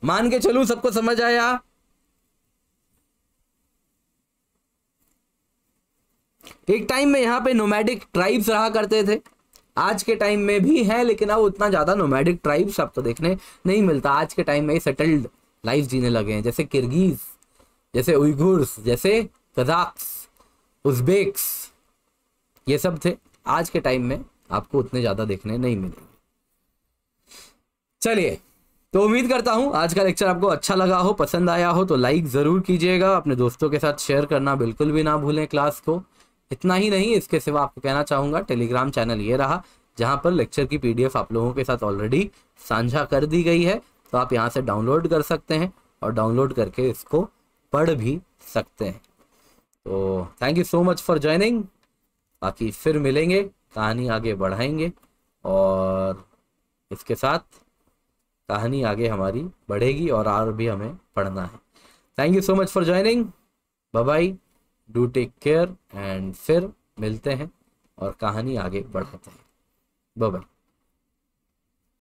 मान के चलू सबको समझ आया एक टाइम में यहां पे नोमैडिक ट्राइब्स रहा करते थे आज के टाइम में भी है लेकिन अब उतना ज़्यादा नोमैडिक ट्राइब्स आपको तो देखने नहीं मिलता आज के टाइम में सेटल्ड लाइफ जीने लगे हैं जैसे किर्गीज जैसे उइगुर्स जैसे कजाक्स उजबेक्स ये सब थे आज के टाइम में आपको उतने ज़्यादा देखने नहीं मिलेंगे चलिए तो उम्मीद करता हूं आज का लेक्चर आपको अच्छा लगा हो पसंद आया हो तो लाइक ज़रूर कीजिएगा अपने दोस्तों के साथ शेयर करना बिल्कुल भी ना भूलें क्लास को इतना ही नहीं इसके सिवा आपको कहना चाहूंगा टेलीग्राम चैनल ये रहा जहां पर लेक्चर की पीडीएफ आप लोगों के साथ ऑलरेडी साझा कर दी गई है तो आप यहाँ से डाउनलोड कर सकते हैं और डाउनलोड करके इसको पढ़ भी सकते हैं तो thank you so much for joining बाकी फिर मिलेंगे कहानी आगे बढ़ाएंगे और इसके साथ कहानी आगे हमारी बढ़ेगी और और भी हमें पढ़ना है thank you so much for joining bye do take care and फिर मिलते हैं और कहानी आगे बढ़ाते हैं बाय